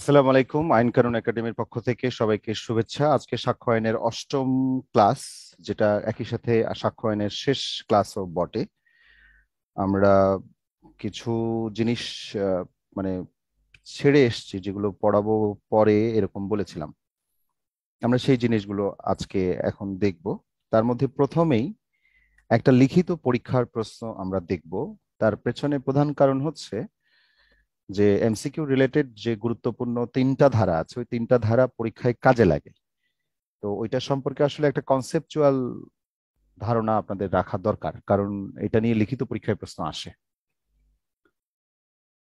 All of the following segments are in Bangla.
আসসালামু আলাইকুম আইন কানুন একাডেমির পক্ষ থেকে সবাইকে শুভেচ্ছা আজকে সাক্ষ্য আইনের অষ্টম ক্লাস যেটা একই সাথে সাক্ষ্য আইনের শেষ ক্লাসও বটে আমরা কিছু জিনিস মানে ছেড়ে এসছি যেগুলো পড়াবো পরে এরকম বলেছিলাম আমরা সেই জিনিসগুলো আজকে এখন দেখব তার মধ্যে প্রথমেই একটা লিখিত পরীক্ষার প্রশ্ন আমরা দেখব তার পেছনে প্রধান কারণ হচ্ছে যে এমসিকিউ রিলেটেড যে গুরুত্বপূর্ণ তিনটা ধারা আছে ওই তিনটা ধারা পরীক্ষায় কাজে লাগে তো ওইটা সম্পর্কে আসলে একটা কনসেপচুয়াল ধারণা আপনাদের রাখা দরকার কারণ এটা নিয়ে লিখিত পরীক্ষায় প্রশ্ন আসে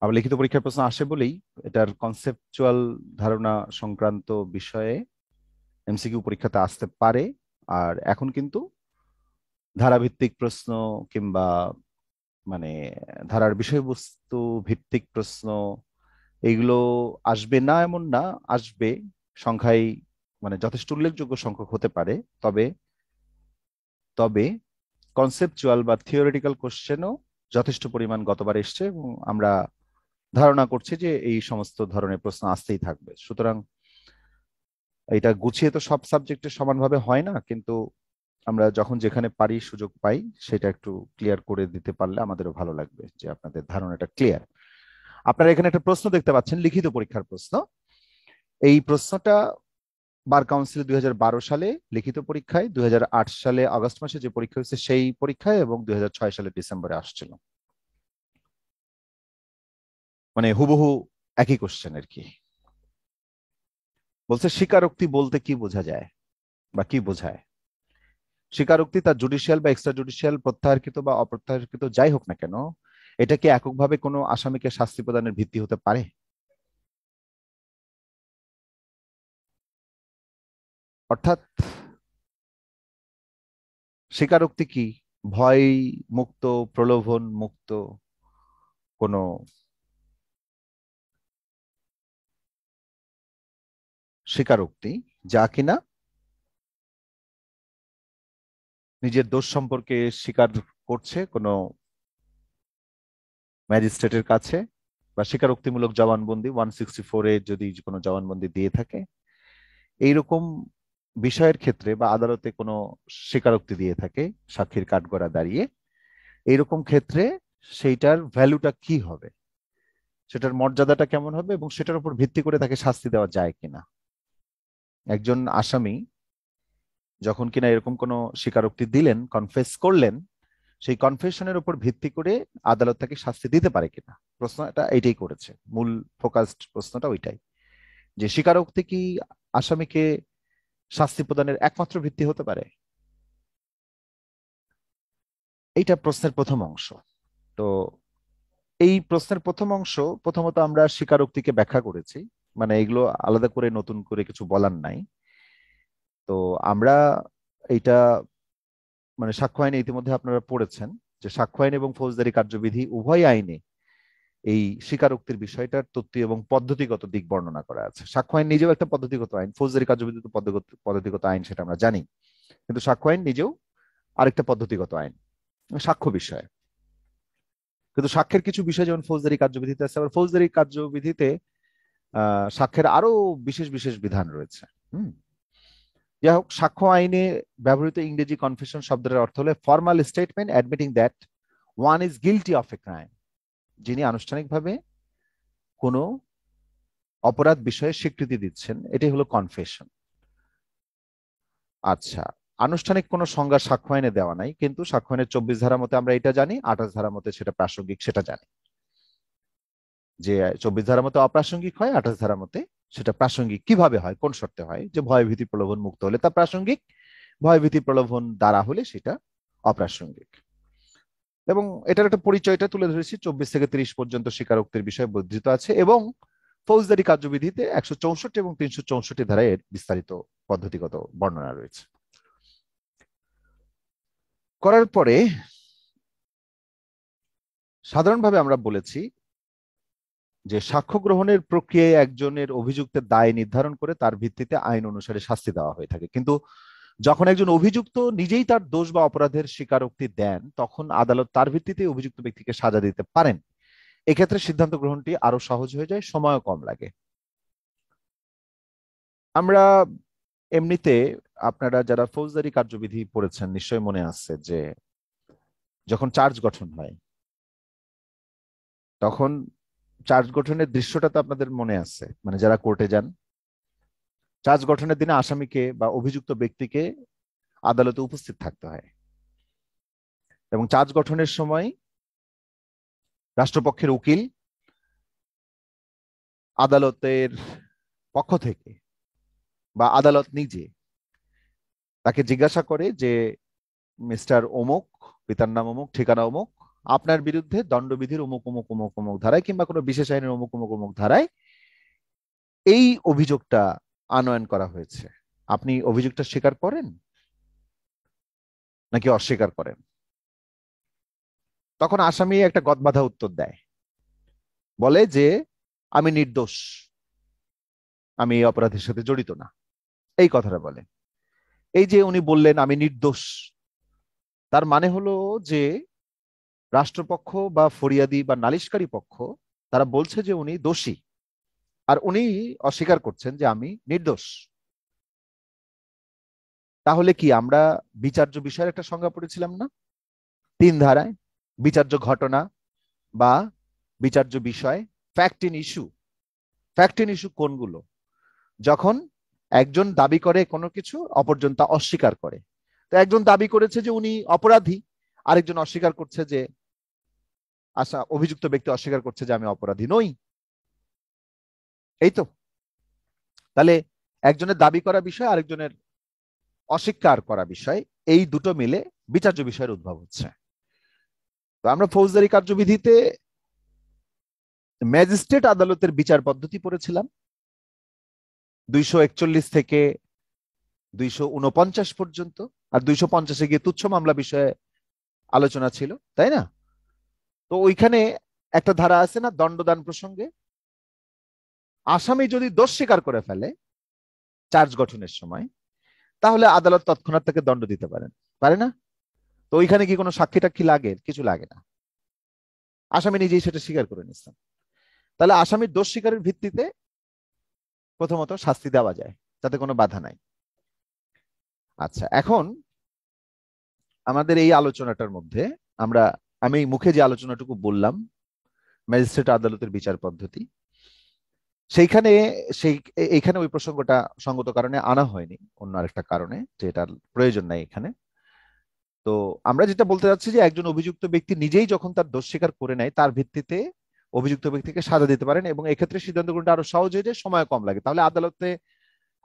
আবার লিখিত পরীক্ষার প্রশ্ন আসে বলেই এটার কনসেপচুয়াল ধারণা সংক্রান্ত বিষয়ে এমসিকিউ পরীক্ষাতে আসতে পারে আর এখন কিন্তু ধারাভিত্তিক প্রশ্ন কিংবা মানে ধারার বিষয়বস্তু ভিত্তিক প্রশ্ন এগুলো আসবে না এমন না আসবে সংখ্যায় মানে যথেষ্ট উল্লেখযোগ্য সংখ্যক হতে পারে তবে তবে কনসেপচুয়াল বা থিওরিটিক্যাল কোশ্চেনও যথেষ্ট পরিমাণ গতবার এসছে এবং আমরা ধারণা করছি যে এই সমস্ত ধরনের প্রশ্ন আসতেই থাকবে সুতরাং এটা গুছিয়ে তো সব সাবজেক্টে সমানভাবে হয় না কিন্তু আমরা যখন যেখানে পারি সুযোগ পাই সেটা একটু ক্লিয়ার করে দিতে পারলে আমাদেরও ভালো লাগবে যে আপনাদের ধারণাটা ক্লিয়ার আপনারা এখানে একটা প্রশ্ন দেখতে পাচ্ছেন লিখিত পরীক্ষার প্রশ্ন এই প্রশ্নটা বার কাউন্সিল দুই সালে লিখিত পরীক্ষায় দুই সালে আগস্ট মাসে যে পরীক্ষা হয়েছে সেই পরীক্ষায় এবং দুই সালে ডিসেম্বরে আসছিল মানে হুবহু একই কোশ্চেন আর কি বলছে স্বীকারোক্তি বলতে কি বোঝা যায় বা কি বোঝায় স্বীকারোক্তি তার জুডিশিয়াল বা এক্সট্রা জুডিশিয়াল প্রত্যাহারকৃত বা অপ্রত্যাহারকৃত যাই হোক না কেন এটা কি এককভাবে কোনো আসামিকে শাস্তি প্রদানের ভিত্তি হতে পারে অর্থাৎ স্বীকারোক্তি কি ভয় মুক্ত প্রলোভন মুক্ত কোনো স্বীকারোক্তি যা কিনা নিজের দোষ সম্পর্কে স্বীকার করছে কোনো ম্যাজিস্ট্রেটের কাছে বা স্বীকারোক্তিমূলক জবানবন্দি ওয়ান সিক্সটি ফোরে যদি কোনো জবানবন্দি দিয়ে থাকে এইরকম বিষয়ের ক্ষেত্রে বা আদালতে কোনো স্বীকারোক্তি দিয়ে থাকে সাক্ষীর কাঠগড়া দাঁড়িয়ে এইরকম ক্ষেত্রে সেইটার ভ্যালুটা কি হবে সেটার মর্যাদাটা কেমন হবে এবং সেটার উপর ভিত্তি করে তাকে শাস্তি দেওয়া যায় কিনা একজন আসামি যখন কিনা এরকম কোনো স্বীকারোক্তি দিলেন কনফেস করলেন সেই কনফেশনের উপর ভিত্তি করে আদালত তাকে শাস্তি দিতে পারে কিনা প্রশ্নটা এইটাই করেছে মূল ফোকাসড প্রশ্নটা ওইটাই যে স্বীকারোক্তি কি আসামিকে শাস্তি প্রদানের একমাত্র ভিত্তি হতে পারে এইটা প্রশ্নের প্রথম অংশ তো এই প্রশ্নের প্রথম অংশ প্রথমত আমরা স্বীকারোক্তিকে ব্যাখ্যা করেছি মানে এগুলো আলাদা করে নতুন করে কিছু বলার নাই তো আমরা এটা মানে সাক্ষ্য আইনে ইতিমধ্যে আপনারা পড়েছেন যে সাক্ষ্য আইন এবং ফৌজদারি কার্যবিধি উভয় আইনে এই স্বীকারোক্তির বিষয়টার তথ্য এবং পদ্ধতিগত দিক বর্ণনা করা আছে সাক্ষ্য আইন নিজেও একটা পদ্ধতিগত আইন ফৌজদারি কার্যবিধি তো পদ্ধতিগত আইন সেটা আমরা জানি কিন্তু সাক্ষ্য আইন নিজেও আরেকটা পদ্ধতিগত আইন সাক্ষ্য বিষয়ে কিন্তু সাক্ষ্যের কিছু বিষয় যেমন ফৌজদারি কার্যবিধিতে আছে আবার ফৌজদারি কার্যবিধিতে সাক্ষ্যের আরো বিশেষ বিশেষ বিধান রয়েছে হুম যাই হোক সাক্ষ্য আইনে ব্যবহৃত ইংরেজি কনফেশন শব্দের অর্থ হলো formal statement admitting that one is guilty of a crime যিনি আনুষ্ঠানিকভাবে কোনো অপরাধ বিষয়ে স্বীকৃতি দিচ্ছেন এটাই হলো কনফেশন আচ্ছা আনুষ্ঠানিক কোনো সংজ্ঞা সাক্ষ্য আইনে দেওয়া নাই কিন্তু সাক্ষ্য আইনের চব্বিশ ধারা মতে আমরা এটা জানি আঠাশ ধারা মতে সেটা প্রাসঙ্গিক সেটা জানি যে চব্বিশ ধারা মতে অপ্রাসঙ্গিক হয় আঠাশ ধারা মতে সেটা প্রাসঙ্গিক কিভাবে হয় কোন শর্তে হয় যে ভয় ভীতি প্রলোভন মুক্ত হলে তা প্রাসঙ্গিক ভয় ভীতি প্রলোভন দ্বারা হলে সেটা অপ্রাসঙ্গিক এবং এটার একটা পরিচয়টা তুলে ধরেছি চব্বিশ থেকে ত্রিশ পর্যন্ত স্বীকারোক্তির বিষয়ে বর্ধিত আছে এবং ফৌজদারি কার্যবিধিতে একশো চৌষট্টি এবং তিনশো চৌষট্টি ধারায় এর বিস্তারিত পদ্ধতিগত বর্ণনা রয়েছে করার পরে সাধারণভাবে আমরা বলেছি যে সাক্ষ্য গ্রহণের প্রক্রিয়ায় একজনের অভিযুক্তের দায় নির্ধারণ করে তার ভিত্তিতে আইন অনুসারে শাস্তি দেওয়া হয়ে থাকে কিন্তু যখন একজন অভিযুক্ত নিজেই তার দোষ বা অপরাধের স্বীকারোক্তি দেন তখন আদালত তার ভিত্তিতে অভিযুক্ত ব্যক্তিকে সাজা দিতে পারেন এক্ষেত্রে সিদ্ধান্ত গ্রহণটি আরো সহজ হয়ে যায় সময়ও কম লাগে আমরা এমনিতে আপনারা যারা ফৌজদারি কার্যবিধি পড়েছেন নিশ্চয় মনে আছে যে যখন চার্জ গঠন হয় তখন চার্জ গঠনের দৃশ্যটা তো আপনাদের মনে আছে মানে যারা কোর্টে যান চার্জ গঠনের দিনে আসামিকে বা অভিযুক্ত ব্যক্তিকে আদালতে উপস্থিত থাকতে হয় এবং চার্জ গঠনের সময় রাষ্ট্রপক্ষের উকিল আদালতের পক্ষ থেকে বা আদালত নিজে তাকে জিজ্ঞাসা করে যে মিস্টার অমুক পিতার নাম অমুক ঠিকানা অমুক আপনার বিরুদ্ধে দণ্ডবিধির অমুক অমুক অমুক অমুক ধারায় কিংবা কোনো বিশেষ আইনের অমুক অমুক অমুক ধারায় এই অভিযোগটা আনয়ন করা হয়েছে আপনি অভিযোগটা স্বীকার করেন নাকি অস্বীকার করেন তখন আসামি একটা গদবাধা উত্তর দেয় বলে যে আমি নির্দোষ আমি এই অপরাধের সাথে জড়িত না এই কথাটা বলে এই যে উনি বললেন আমি নির্দোষ তার মানে হলো যে রাষ্ট্রপক্ষ বা ফরিয়াদি বা নালিশকারী পক্ষ তারা বলছে যে উনি দোষী আর উনি অস্বীকার করছেন যে আমি নির্দোষ তাহলে কি আমরা বিচার্য বিষয়ের একটা সংজ্ঞা পড়েছিলাম না তিন ধারায় বিচার্য ঘটনা বা বিচার্য বিষয় fact in issue fact in issue কোনগুলো যখন একজন দাবি করে কোনো কিছু অপরজন তা অস্বীকার করে তো একজন দাবি করেছে যে উনি অপরাধী আরেকজন অস্বীকার করছে যে অভিযুক্ত ব্যক্তি অস্বীকার করছে যে আমি অপরাধী নই এই তো তাহলে একজনের দাবি করা বিষয় আরেকজনের অস্বীকার করা বিষয় এই দুটো মিলে বিচার্য বিষয়ের উদ্ভব হচ্ছে তো আমরা ফৌজদারি কার্যবিধিতে ম্যাজিস্ট্রেট আদালতের বিচার পদ্ধতি পড়েছিলাম দুইশো একচল্লিশ থেকে দুইশো উনপঞ্চাশ পর্যন্ত আর দুইশো পঞ্চাশে গিয়ে তুচ্ছ মামলা বিষয়ে আলোচনা ছিল তাই না তো ওইখানে একটা ধারা আছে না দণ্ডদান প্রসঙ্গে আসামি যদি দোষ স্বীকার করে ফেলে চার্জ গঠনের সময় তাহলে আদালত তৎক্ষণাৎ তাকে দণ্ড দিতে পারেন পারে না তো ওইখানে কি কোনো সাক্ষী টাক্ষী লাগে কিছু লাগে না আসামি নিজেই সেটা স্বীকার করে নিচ্ছেন তাহলে আসামির দোষ স্বীকারের ভিত্তিতে প্রথমত শাস্তি দেওয়া যায় তাতে কোনো বাধা নাই আচ্ছা এখন আমাদের এই আলোচনাটার মধ্যে আমরা আমি মুখে যে আলোচনাটুকু বললাম ম্যাজিস্ট্রেট আদালতের বিচার পদ্ধতি সেইখানে সেই এইখানে ওই প্রসঙ্গটা সঙ্গত কারণে আনা হয়নি অন্য আরেকটা কারণে যে এটার প্রয়োজন নাই এখানে তো আমরা যেটা বলতে চাচ্ছি যে একজন অভিযুক্ত ব্যক্তি নিজেই যখন তার দোষ স্বীকার করে নেয় তার ভিত্তিতে অভিযুক্ত ব্যক্তিকে সাজা দিতে পারেন এবং এক্ষেত্রে সিদ্ধান্ত গ্রহণটা আরো সহজ হয়ে যায় সময় কম লাগে তাহলে আদালতে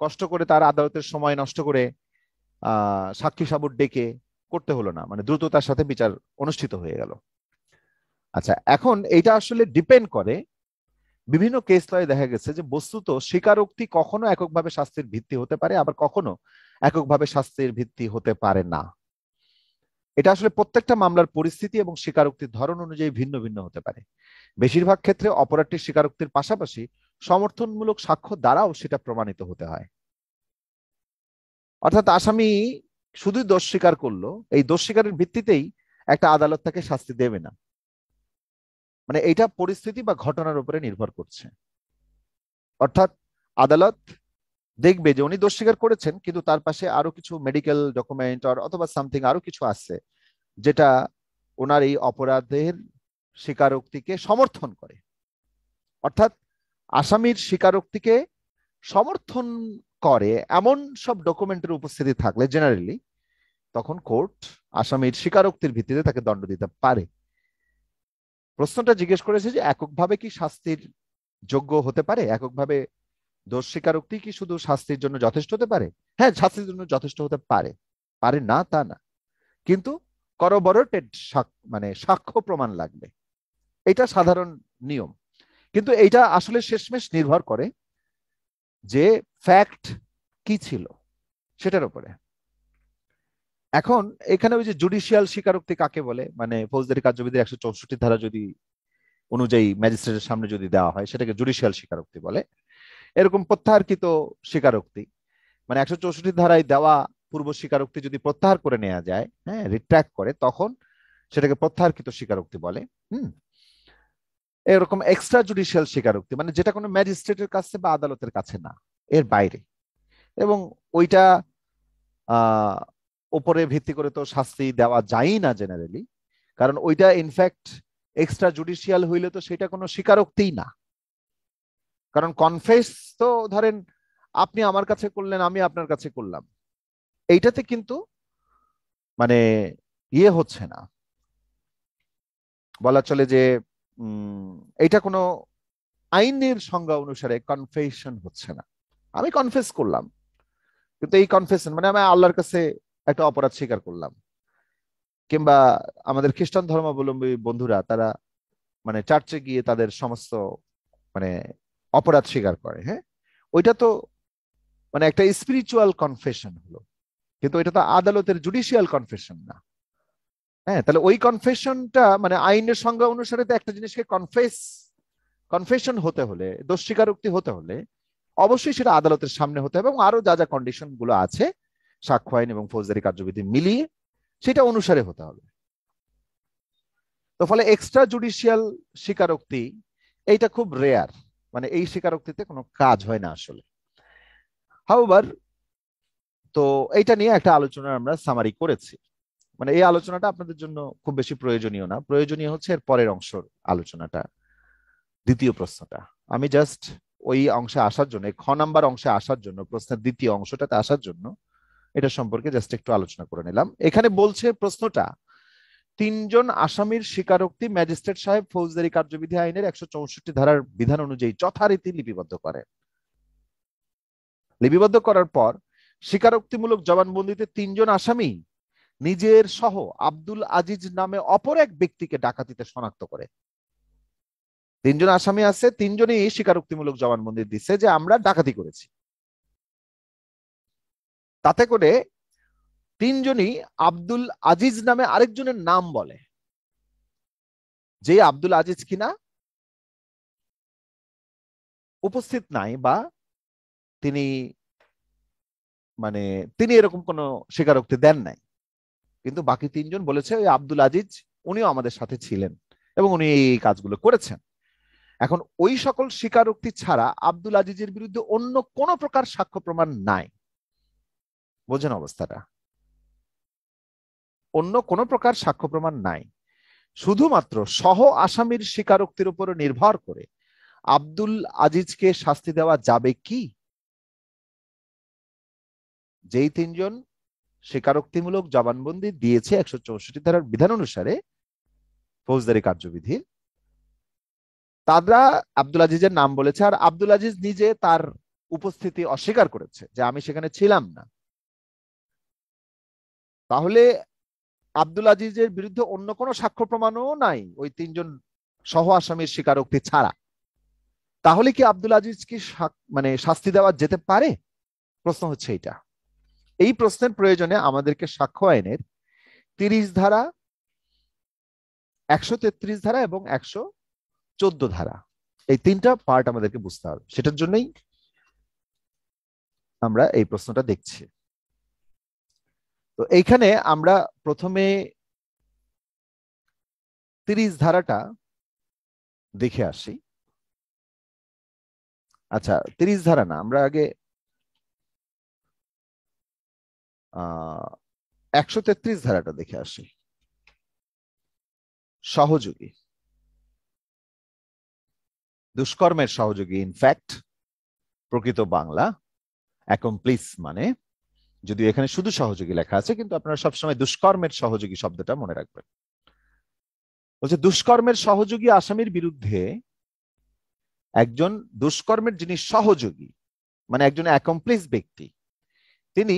কষ্ট করে তার আদালতের সময় নষ্ট করে আহ সাক্ষী সাবর ডেকে করতে হলো না মানে দ্রুততার সাথে বিচার অনুষ্ঠিত হয়ে গেল আচ্ছা এখন এটা আসলে ডিপেন্ড করে বিভিন্ন কেস লয়ে দেখা গেছে যে বস্তুত স্বীকারোক্তি কখনো এককভাবে শাস্তির ভিত্তি হতে পারে আবার কখনো এককভাবে শাস্তির ভিত্তি হতে পারে না এটা আসলে প্রত্যেকটা মামলার পরিস্থিতি এবং স্বীকারোক্তির ধরন অনুযায়ী ভিন্ন ভিন্ন হতে পারে বেশিরভাগ ক্ষেত্রে অপরাধটির স্বীকারোক্তির পাশাপাশি সমর্থনমূলক সাক্ষ্য দ্বারাও সেটা প্রমাণিত হতে হয় অর্থাৎ আসামি শুধুই দোষ স্বীকার করলো এই দোষ স্বীকারের ভিত্তিতেই একটা আদালত তাকে শাস্তি দেবে না মানে এটা পরিস্থিতি বা ঘটনার উপরে নির্ভর করছে অর্থাৎ আদালত দেখবে যে উনি দোষ স্বীকার করেছেন কিন্তু তার পাশে আরো কিছু মেডিকেল ডকুমেন্ট অথবা সামথিং আরো কিছু আছে যেটা ওনার এই অপরাধের স্বীকারোক্তিকে সমর্থন করে অর্থাৎ আসামির স্বীকারোক্তিকে সমর্থন করে এমন সব ডকুমেন্টের উপস্থিতি থাকলে জেনারেলি তখন কোর্ট আসামির স্বীকারোক্তির ভিত্তিতে তাকে দণ্ড দিতে পারে প্রশ্নটা জিজ্ঞেস করেছে যে এককভাবে কি শাস্তির যোগ্য হতে পারে এককভাবে দোষ স্বীকারোক্তি কি শুধু শাস্তির জন্য যথেষ্ট হতে পারে হ্যাঁ শাস্তির জন্য যথেষ্ট হতে পারে পারে না তা না কিন্তু করবরটেড মানে সাক্ষ্য প্রমাণ লাগবে এটা সাধারণ নিয়ম কিন্তু এইটা আসলে শেষমেশ নির্ভর করে যে ফ্যাক্ট কি ছিল সেটার উপরে এখন এখানে ওই যে জুডিশিয়াল স্বীকারোক্তি কাকে বলে মানে ফৌজদারি কার্যবিধির একশো চৌষট্টি ধারা যদি অনুযায়ী ম্যাজিস্ট্রেটের সামনে যদি দেওয়া হয় সেটাকে জুডিশিয়াল স্বীকারোক্তি বলে এরকম প্রত্যাহারকৃত স্বীকারোক্তি মানে একশো চৌষট্টি ধারায় দেওয়া পূর্ব স্বীকারোক্তি যদি প্রত্যাহার করে নেওয়া যায় হ্যাঁ রিট্র্যাক্ট করে তখন সেটাকে প্রত্যাহারকৃত স্বীকারোক্তি বলে হুম এরকম এক্সট্রা জুডিশিয়াল স্বীকারোক্তি মানে যেটা কোনো ম্যাজিস্ট্রেটের কাছে বা আদালতের কাছে না এর বাইরে এবং ওইটা ওপরে ভিত্তি করে তো শাস্তি দেওয়া যায় না জেনারেলি কারণ ওইটা ইনফ্যাক্ট এক্সট্রা জুডিশিয়াল হইলে তো সেটা কোনো স্বীকারোক্তিই না কারণ কনফেস তো ধরেন আপনি আমার কাছে করলেন আমি আপনার কাছে করলাম এইটাতে কিন্তু মানে ইয়ে হচ্ছে না বলা চলে যে এটা কোনো আইনের সংজ্ঞা অনুসারে কনফেশন হচ্ছে না আমি কনফেস করলাম কিন্তু এই কনফেশন মানে আমি আল্লাহর কাছে একটা অপরাধ স্বীকার করলাম কিংবা আমাদের খ্রিস্টান ধর্মাবলম্বী বন্ধুরা তারা মানে চার্চে গিয়ে তাদের সমস্ত মানে অপরাধ স্বীকার করে হ্যাঁ ওইটা তো মানে একটা স্পিরিচুয়াল কনফেশন হলো কিন্তু এটা তো আদালতের জুডিশিয়াল কনফেশন না হ্যাঁ তাহলে ওই কনফেশনটা মানে আইনের সংজ্ঞা অনুসারে তো একটা জিনিসকে কনফেস কনফেশন হতে হলে দোষ স্বীকারোক্তি হতে হলে অবশ্যই সেটা আদালতের সামনে হতে হবে এবং আরো যা যা কন্ডিশন গুলো আছে সাক্ষ্য আইন এবং ফৌজদারি কার্যবিধি মিলিয়ে সেটা অনুসারে হতে হবে তো ফলে এক্সট্রা জুডিশিয়াল স্বীকারোক্তি এইটা খুব রেয়ার মানে এই স্বীকারোক্তিতে কোনো কাজ হয় না আসলে হাউবার তো এইটা নিয়ে একটা আলোচনা আমরা সামারি করেছি মানে এই আলোচনাটা আপনাদের জন্য খুব বেশি প্রয়োজনীয় না প্রয়োজনীয় হচ্ছে এর পরের অংশের আলোচনাটা দ্বিতীয় প্রশ্নটা আমি জাস্ট ওই অংশে আসার জন্য খ নাম্বার অংশে আসার জন্য প্রশ্নের দ্বিতীয় অংশটাতে আসার জন্য এটা সম্পর্কে জাস্ট একটু আলোচনা করে নিলাম এখানে বলছে প্রশ্নটা তিনজন আসামির স্বীকারোক্তি ম্যাজিস্ট্রেট সাহেব ফৌজদারি কার্যবিধি আইনের একশো চৌষট্টি ধারার বিধান অনুযায়ী যথারীতি লিপিবদ্ধ করে লিপিবদ্ধ করার পর স্বীকারোক্তিমূলক জবানবন্দিতে তিনজন আসামি নিজের সহ আব্দুল আজিজ নামে অপর এক ব্যক্তিকে ডাকাতিতে শনাক্ত করে তিনজন আসামি আছে তিনজনই স্বীকারোক্তিমূলক জবানবন্দি দিচ্ছে যে আমরা ডাকাতি করেছি তাতে করে তিনজনই আব্দুল আজিজ নামে আরেকজনের নাম বলে যে আব্দুল আজিজ কিনা উপস্থিত নাই বা তিনি মানে তিনি এরকম কোনো স্বীকারোক্তি দেন নাই কিন্তু বাকি তিনজন বলেছে ওই আব্দুল আজিজ উনিও আমাদের সাথে ছিলেন এবং উনি এই কাজগুলো করেছেন এখন ওই সকল স্বীকারোক্তি ছাড়া আব্দুল আজিজের বিরুদ্ধে অন্য কোন প্রকার সাক্ষ্য প্রমাণ নাই বোঝেন অবস্থাটা অন্য কোন প্রকার সাক্ষ্য প্রমাণ নাই শুধুমাত্র সহ আসামির স্বীকারোক্তির উপর নির্ভর করে আব্দুল আজিজকে শাস্তি দেওয়া যাবে কি যেই তিনজন স্বীকারোক্তিমূলক জবানবন্দি দিয়েছে একশো চৌষট্টি ধারার বিধান অনুসারে ফৌজদারি কার্যবিধির তারা আব্দুল আজিজের নাম বলেছে আর আব্দুল আজিজ নিজে তার উপস্থিতি অস্বীকার করেছে যে আমি সেখানে ছিলাম না তাহলে আব্দুল আজিজের বিরুদ্ধে অন্য কোনো সাক্ষ্য প্রমাণও নাই ওই তিনজন সহ আসামির স্বীকারোক্তি ছাড়া তাহলে কি আব্দুল আজিজ কি মানে শাস্তি দেওয়া যেতে পারে প্রশ্ন হচ্ছে এটা এই প্রশ্নের প্রয়োজনে আমাদেরকে সাক্ষ্য আইনের তিরিশ ধারা একশো তেত্রিশ ধারা এবং একশো চোদ্দ ধারা এই তিনটা পার্ট আমাদেরকে বুঝতে হবে সেটার জন্যই আমরা এই প্রশ্নটা দেখছি তো এইখানে আমরা প্রথমে তিরিশ ধারাটা দেখে আসি আচ্ছা তিরিশ ধারা না আমরা আগে একশো তেত্রিশ ধারাটা দেখে আসি সহযোগী দুষ্কর্মের সহযোগী ইনফ্যাক্ট প্রকৃত বাংলা অ্যাকমপ্লিস মানে যদি এখানে শুধু সহযোগী লেখা আছে কিন্তু আপনারা সবসময় দুষ্কর্মের সহযোগী শব্দটা মনে রাখবেন বলছে দুষ্কর্মের সহযোগী আসামির বিরুদ্ধে একজন দুষ্কর্মের যিনি সহযোগী মানে একজন অ্যাকমপ্লিস ব্যক্তি তিনি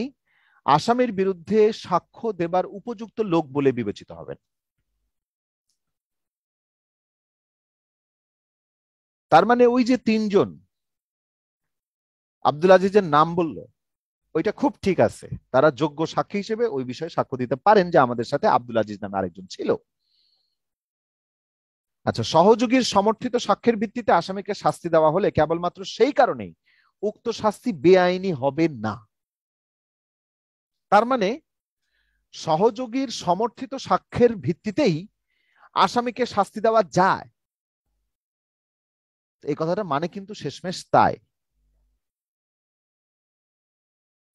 আসামের বিরুদ্ধে সাক্ষ্য দেবার উপযুক্ত লোক বলে বিবেচিত হবেন তার মানে ওই যে তিনজন আব্দুল আজিজের নাম বলল ওইটা খুব ঠিক আছে তারা যোগ্য সাক্ষী হিসেবে ওই বিষয়ে সাক্ষ্য দিতে পারেন যে আমাদের সাথে আব্দুল আজিজ নামে আরেকজন ছিল আচ্ছা সহযোগীর সমর্থিত সাক্ষ্যের ভিত্তিতে আসামিকে শাস্তি দেওয়া হলে কেবলমাত্র সেই কারণেই উক্ত শাস্তি বেআইনি হবে না তার মানে সহযোগীর সমর্থিত সাক্ষ্যের ভিত্তিতেই আসামিকে শাস্তি দেওয়া যায় এই কথাটা মানে কিন্তু শেষমেশ তাই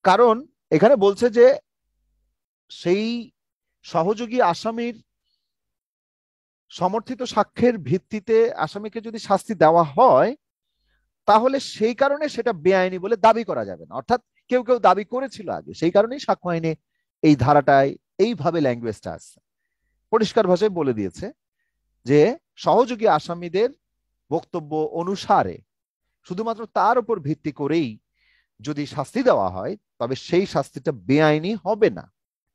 কারণ এখানে বলছে যে সেই সহযোগী আসামির সমর্থিত সাক্ষ্যের ভিত্তিতে আসামিকে যদি শাস্তি দেওয়া হয় তাহলে সেই কারণে সেটা বেআইনি বলে দাবি করা যাবে না অর্থাৎ কেউ কেউ দাবি করেছিল আগে সেই কারণেই সাক্ষ্য আইনে এই ধারাটায় এইভাবে ল্যাঙ্গুয়েজটা আসছে পরিষ্কার ভাষায় বলে দিয়েছে যে সহযোগী আসামিদের বক্তব্য অনুসারে শুধুমাত্র তার উপর ভিত্তি করেই যদি শাস্তি দেওয়া হয় তবে সেই শাস্তিটা বেআইনি হবে না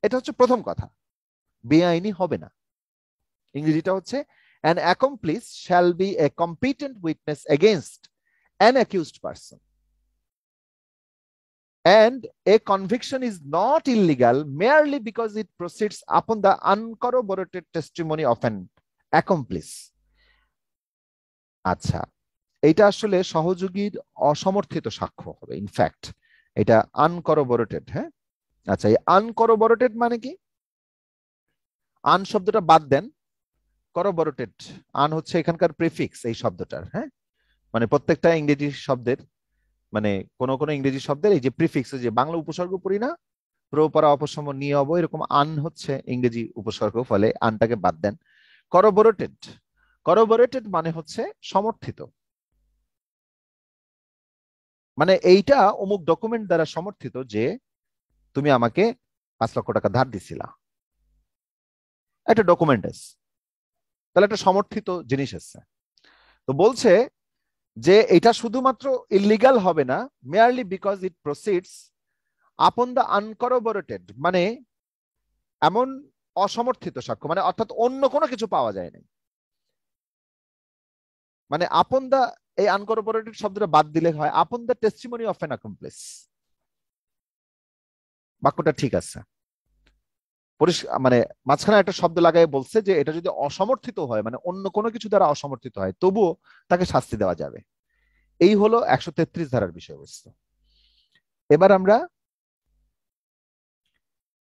এটা হচ্ছে প্রথম কথা বেআইনি হবে না ইংরেজিটা হচ্ছে an accomplice shall be a competent witness against an accused person And a conviction is not illegal merely because it proceeds upon the uncorroborated testimony of an accomplice. আচ্ছা এটা আসলে সহযোগীর অসমর্থিত সাক্ষ্য হবে ইনফ্যাক্ট এটা আনকরবোরেটেড হ্যাঁ আচ্ছা এই আনকরবোরেটেড মানে কি আন শব্দটা বাদ দেন করবোরেটেড আন হচ্ছে এখানকার প্রিফিক্স এই শব্দটার হ্যাঁ মানে প্রত্যেকটা ইংরেজি শব্দের মানে কোন কোন ইংরেজি শব্দের এই যে প্রিফিক্স যে বাংলা উপসর্গ পড়ি না প্রপরা অপসম নিয়ে অব এরকম আন হচ্ছে ইংরেজি উপসর্গ ফলে আনটাকে বাদ দেন করবোরেটেড করবোরেটেড মানে হচ্ছে সমর্থিত মানে এইটা অমুক ডকুমেন্ট দ্বারা সমর্থিত যে তুমি আমাকে পাঁচ লক্ষ টাকা ধার দিছিলা একটা ডকুমেন্ট আছে তাহলে একটা সমর্থিত জিনিস এসছে তো বলছে যে এটা শুধুমাত্র ইলিগাল হবে না merely because it proceeds upon the uncorroborated মানে এমন অসমর্থিত সাক্ষ্য মানে অর্থাৎ অন্য কোনো কিছু পাওয়া যায় নাই মানে আপন দ্য এই আনকরবোরেটেড শব্দটা বাদ দিলে হয় upon the testimony of an accomplice বাক্যটা ঠিক আছে মানে মাঝখানে একটা শব্দ লাগায় বলছে যে এটা যদি অসমর্থিত হয় মানে অন্য কোনো কিছু দ্বারা অসমর্থিত হয় তবুও তাকে শাস্তি দেওয়া যাবে এই হলো একশো তেত্রিশ ধারার বিষয়বস্তু এবার আমরা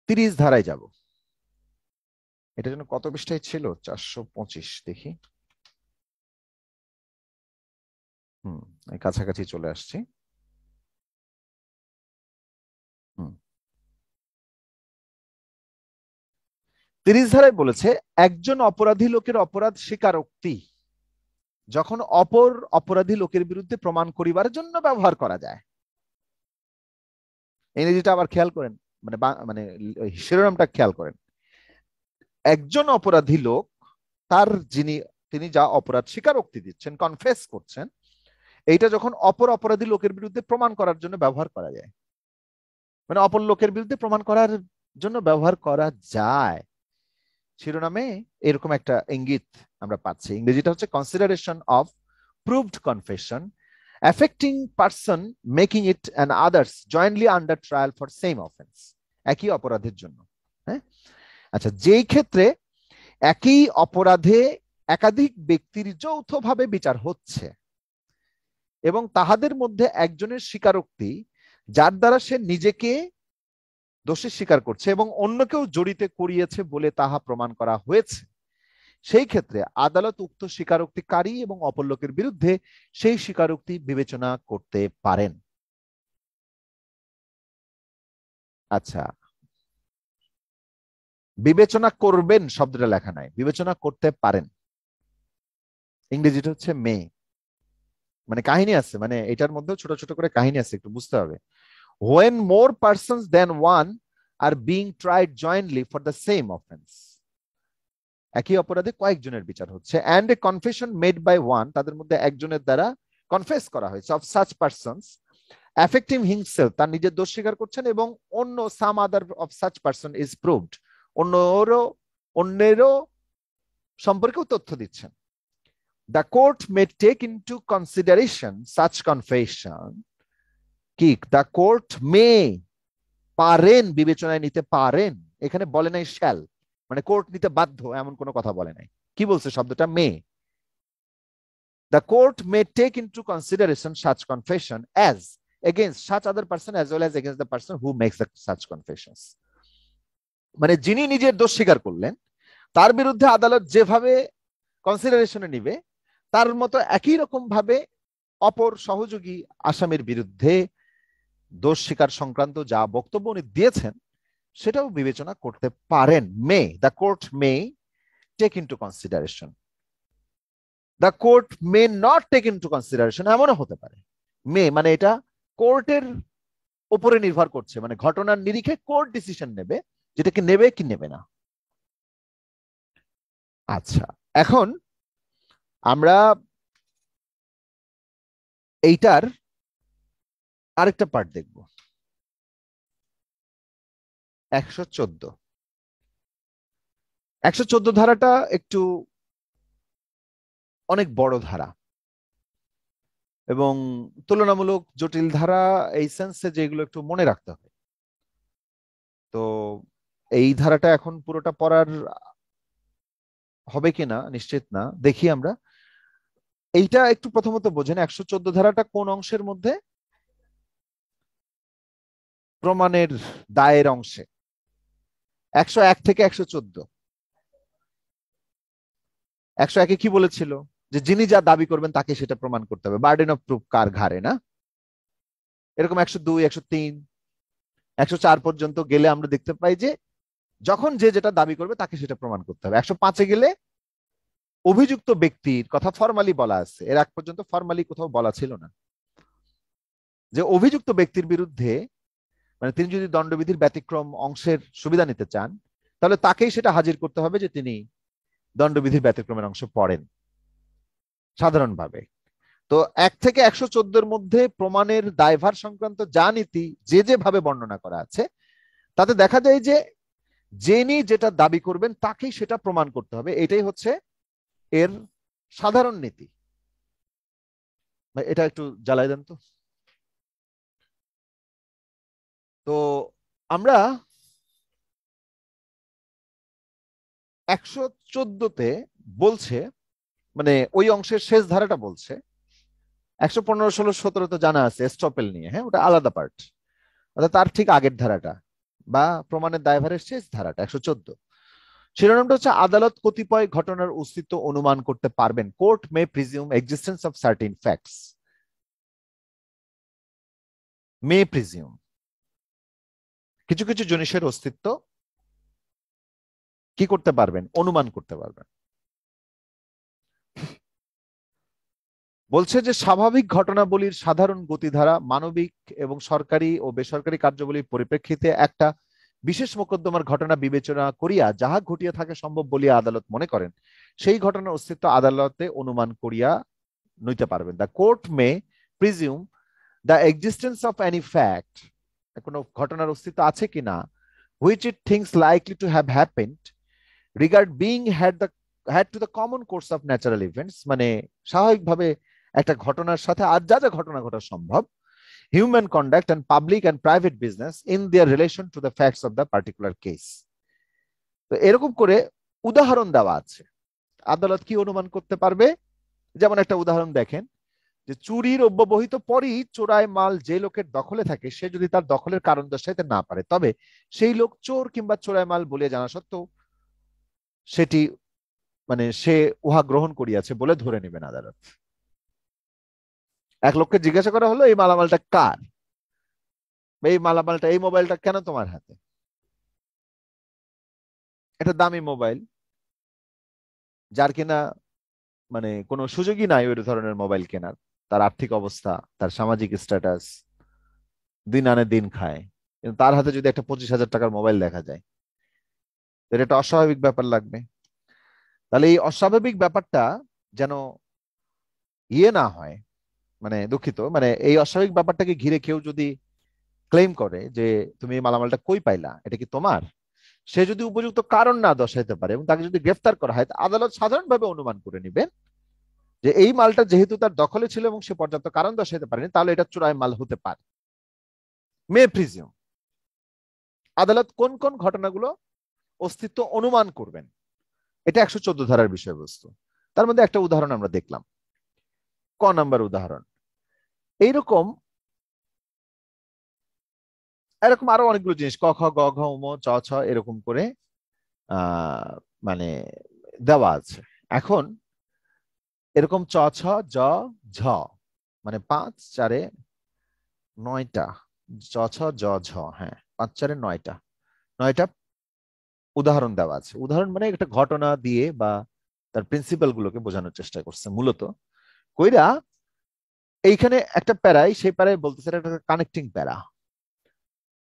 তিরিশ ধারায় যাব এটা যেন কত পৃষ্ঠায় ছিল চারশো পঁচিশ দেখি হম কাছাকাছি চলে আসছি তিরিশ ধারায় বলেছে একজন অপরাধী লোকের অপরাধ স্বীকারোক্তি যখন অপর অপরাধী লোকের বিরুদ্ধে প্রমাণ করিবার জন্য ব্যবহার করা যায় ইংরেজিটা আবার খেয়াল করেন মানে মানে শিরোনামটা খেয়াল করেন একজন অপরাধী লোক তার যিনি তিনি যা অপরাধ স্বীকারোক্তি দিচ্ছেন কনফেস করছেন এইটা যখন অপর অপরাধী লোকের বিরুদ্ধে প্রমাণ করার জন্য ব্যবহার করা যায় মানে অপর লোকের বিরুদ্ধে প্রমাণ করার জন্য ব্যবহার করা যায় শিরোনামে এরকম একটা ইঙ্গিত আমরা পাচ্ছি ইংরেজিটা হচ্ছে consideration of proved confession affecting person making it and others jointly under trial for same offence একই অপরাধের জন্য হ্যাঁ আচ্ছা যেই ক্ষেত্রে একই অপরাধে একাধিক ব্যক্তির যৌথভাবে বিচার হচ্ছে এবং তাহাদের মধ্যে একজনের স্বীকারোক্তি যার দ্বারা সে নিজেকে দোষী স্বীকার করছে এবং অন্য কেউ জড়িতে করিয়েছে বলে তাহা প্রমাণ করা হয়েছে সেই ক্ষেত্রে আদালত উক্ত স্বীকারোক্তি কারী এবং অপলোকের বিরুদ্ধে সেই স্বীকারোক্তি বিবেচনা করতে পারেন আচ্ছা বিবেচনা করবেন শব্দটা লেখা নাই বিবেচনা করতে পারেন ইংরেজিটা হচ্ছে মে মানে কাহিনী আছে মানে এটার মধ্যে ছোট ছোট করে কাহিনী আছে একটু বুঝতে হবে when more persons than one are being tried jointly for the same offense একই অপরাধে কয়েকজনের বিচার হচ্ছে and a confession made by one তাদের মধ্যে একজনের দ্বারা কনফেস করা হয়েছে of such persons affecting himself তার নিজের দোষ স্বীকার করছেন এবং অন্য some other of such person is proved অন্যরও অন্যেরও সম্পর্কেও তথ্য দিচ্ছেন the court may take into consideration such confession কি দ্য কোর্ট মে পারেন বিবেচনায় নিতে পারেন এখানে বলে নাই শ্যাল মানে কোর্ট নিতে বাধ্য এমন কোনো কথা বলে নাই কি বলছে শব্দটা may the court may take into consideration such confession as against such other person as well as against the person who makes the such confession মানে যিনি নিজের দোষ স্বীকার করলেন তার বিরুদ্ধে আদালত যেভাবে কনসিডারেশনে নিবে তার মতো একই রকম ভাবে অপর সহযোগী আসামের বিরুদ্ধে দোষ স্বীকার সংক্রান্ত যা বক্তব্য উনি দিয়েছেন সেটাও বিবেচনা করতে পারেন may the court may take into consideration the court may not take into consideration এমনও হতে পারে মে মানে এটা কোর্টের উপরে নির্ভর করছে মানে ঘটনার নিরিখে কোর্ট ডিসিশন নেবে যেটাকে নেবে কি নেবে না আচ্ছা এখন আমরা এইটার আরেকটা পার্ট দেখব একশো চোদ্দ একশো চোদ্দ ধারাটা একটু অনেক বড় ধারা এবং তুলনামূলক জটিল ধারা এই সেন্সে যেগুলো একটু মনে রাখতে হবে তো এই ধারাটা এখন পুরোটা পড়ার হবে কিনা নিশ্চিত না দেখি আমরা এইটা একটু প্রথমত বোঝেন একশো চোদ্দ ধারাটা কোন অংশের মধ্যে প্রমাণের দায়ের অংশে একশো এক থেকে একশো চোদ্দ একশো একে কি বলেছিল যে যিনি যা দাবি করবেন তাকে সেটা প্রমাণ করতে হবে বার্ডেন অফ প্রুফ কার ঘাড়ে না এরকম একশো দুই একশো তিন একশো চার পর্যন্ত গেলে আমরা দেখতে পাই যে যখন যে যেটা দাবি করবে তাকে সেটা প্রমাণ করতে হবে একশো পাঁচে গেলে অভিযুক্ত ব্যক্তির কথা ফর্মালি বলা আছে এর আগ পর্যন্ত ফর্মালি কোথাও বলা ছিল না যে অভিযুক্ত ব্যক্তির বিরুদ্ধে মানে তিনি যদি দণ্ডবিধির ব্যতিক্রম অংশের সুবিধা নিতে চান তাহলে তাকেই সেটা হাজির করতে হবে যে তিনি দণ্ডবিধির ব্যতিক্রমের অংশ পড়েন সাধারণভাবে তো এক থেকে একশো চোদ্দের মধ্যে প্রমাণের দায়ভার সংক্রান্ত যা নীতি যে যেভাবে বর্ণনা করা আছে তাতে দেখা যায় যে যিনি যেটা দাবি করবেন তাকেই সেটা প্রমাণ করতে হবে এটাই হচ্ছে এর সাধারণ নীতি এটা একটু জ্বালাই দেন তো তো আমরা একশো চোদ্দতে বলছে মানে ওই অংশের শেষ ধারাটা বলছে একশো পনেরো ষোলো সতেরো তো জানা আছে স্টপেল নিয়ে হ্যাঁ ওটা আলাদা পার্ট অর্থাৎ তার ঠিক আগের ধারাটা বা প্রমাণের দায়ভারের শেষ ধারাটা একশো চোদ্দ শিরোনামটা হচ্ছে আদালত কতিপয় ঘটনার অস্তিত্ব অনুমান করতে পারবেন court may presume existence of certain facts may presume কিছু কিছু জিনিসের অস্তিত্ব কি করতে পারবেন অনুমান করতে পারবেন বলছে যে স্বাভাবিক ঘটনাবলীর সাধারণ গতিধারা মানবিক এবং সরকারি ও বেসরকারি কার্যবলীর পরিপ্রেক্ষিতে একটা বিশেষ মোকদ্দমার ঘটনা বিবেচনা করিয়া যাহা ঘটিয়া থাকে সম্ভব বলিয়া আদালত মনে করেন সেই ঘটনার অস্তিত্ব আদালতে অনুমান করিয়া নিতে পারবেন the court may presume the existence of any fact কোনো ঘটনার অস্তিত্ব আছে কি না which it thinks likely to have happened regard being had the had to the common course of natural events মানে স্বাভাবিকভাবে একটা ঘটনার সাথে আর যা যা ঘটনা ঘটা সম্ভব human conduct and public and private business in their relation to the facts of the particular case তো এরকম করে উদাহরণ দেওয়া আছে আদালত কি অনুমান করতে পারবে যেমন একটা উদাহরণ দেখেন যে চুরির অব্যবহিত পরই চোরায় মাল যে লোকের দখলে থাকে সে যদি তার দখলের কারণ দর্শাইতে না পারে তবে সেই লোক চোর কিংবা চোরায় মাল বলে জানা সত্ত্বেও সেটি মানে সে উহা গ্রহণ করিয়াছে বলে ধরে নেবেন আদালত এক লোককে জিজ্ঞাসা করা হলো এই মালামালটা কার এই মালামালটা এই মোবাইলটা কেন তোমার হাতে এটা দামি মোবাইল যার কিনা মানে কোনো সুযোগই নাই ওই ধরনের মোবাইল কেনার তার আর্থিক অবস্থা তার সামাজিক স্ট্যাটাস দিন আনে দিন খায় কিন্তু তার হাতে যদি একটা পঁচিশ হাজার টাকার মোবাইল দেখা যায় এটা একটা অস্বাভাবিক ব্যাপার লাগবে তাহলে এই অস্বাভাবিক ব্যাপারটা যেন ইয়ে না হয় মানে দুঃখিত মানে এই অস্বাভাবিক ব্যাপারটাকে ঘিরে কেউ যদি ক্লেম করে যে তুমি এই মালামালটা কই পাইলা এটা কি তোমার সে যদি উপযুক্ত কারণ না দর্শাইতে পারে এবং তাকে যদি গ্রেফতার করা হয় আদালত সাধারণভাবে অনুমান করে নিবেন যে এই মালটা যেহেতু তার দখলে ছিল এবং সে পর্যাপ্ত কারণ দর্শাইতে পারেনি তাহলে এটা চোরাই মাল হতে পারে মে প্রিজিউম আদালত কোন কোন ঘটনাগুলো অস্তিত্ব অনুমান করবেন এটা একশো চোদ্দ ধারার বিষয়বস্তু তার মধ্যে একটা উদাহরণ আমরা দেখলাম ক নাম্বার উদাহরণ এইরকম এরকম আরো অনেকগুলো জিনিস ক খ গ ঘ উম চ ছ এরকম করে মানে দেওয়া আছে এখন এরকম চ ছ জ ঝ মানে পাঁচ চারে নয়টা চ ছ জ ঝ হ্যাঁ পাঁচ চারে নয়টা নয়টা উদাহরণ দেওয়া আছে উদাহরণ মানে একটা ঘটনা দিয়ে বা তার প্রিন্সিপাল গুলোকে বোঝানোর চেষ্টা করছে মূলত কইরা এইখানে একটা প্যারাই সেই প্যারাই বলতেছে একটা কানেক্টিং প্যারা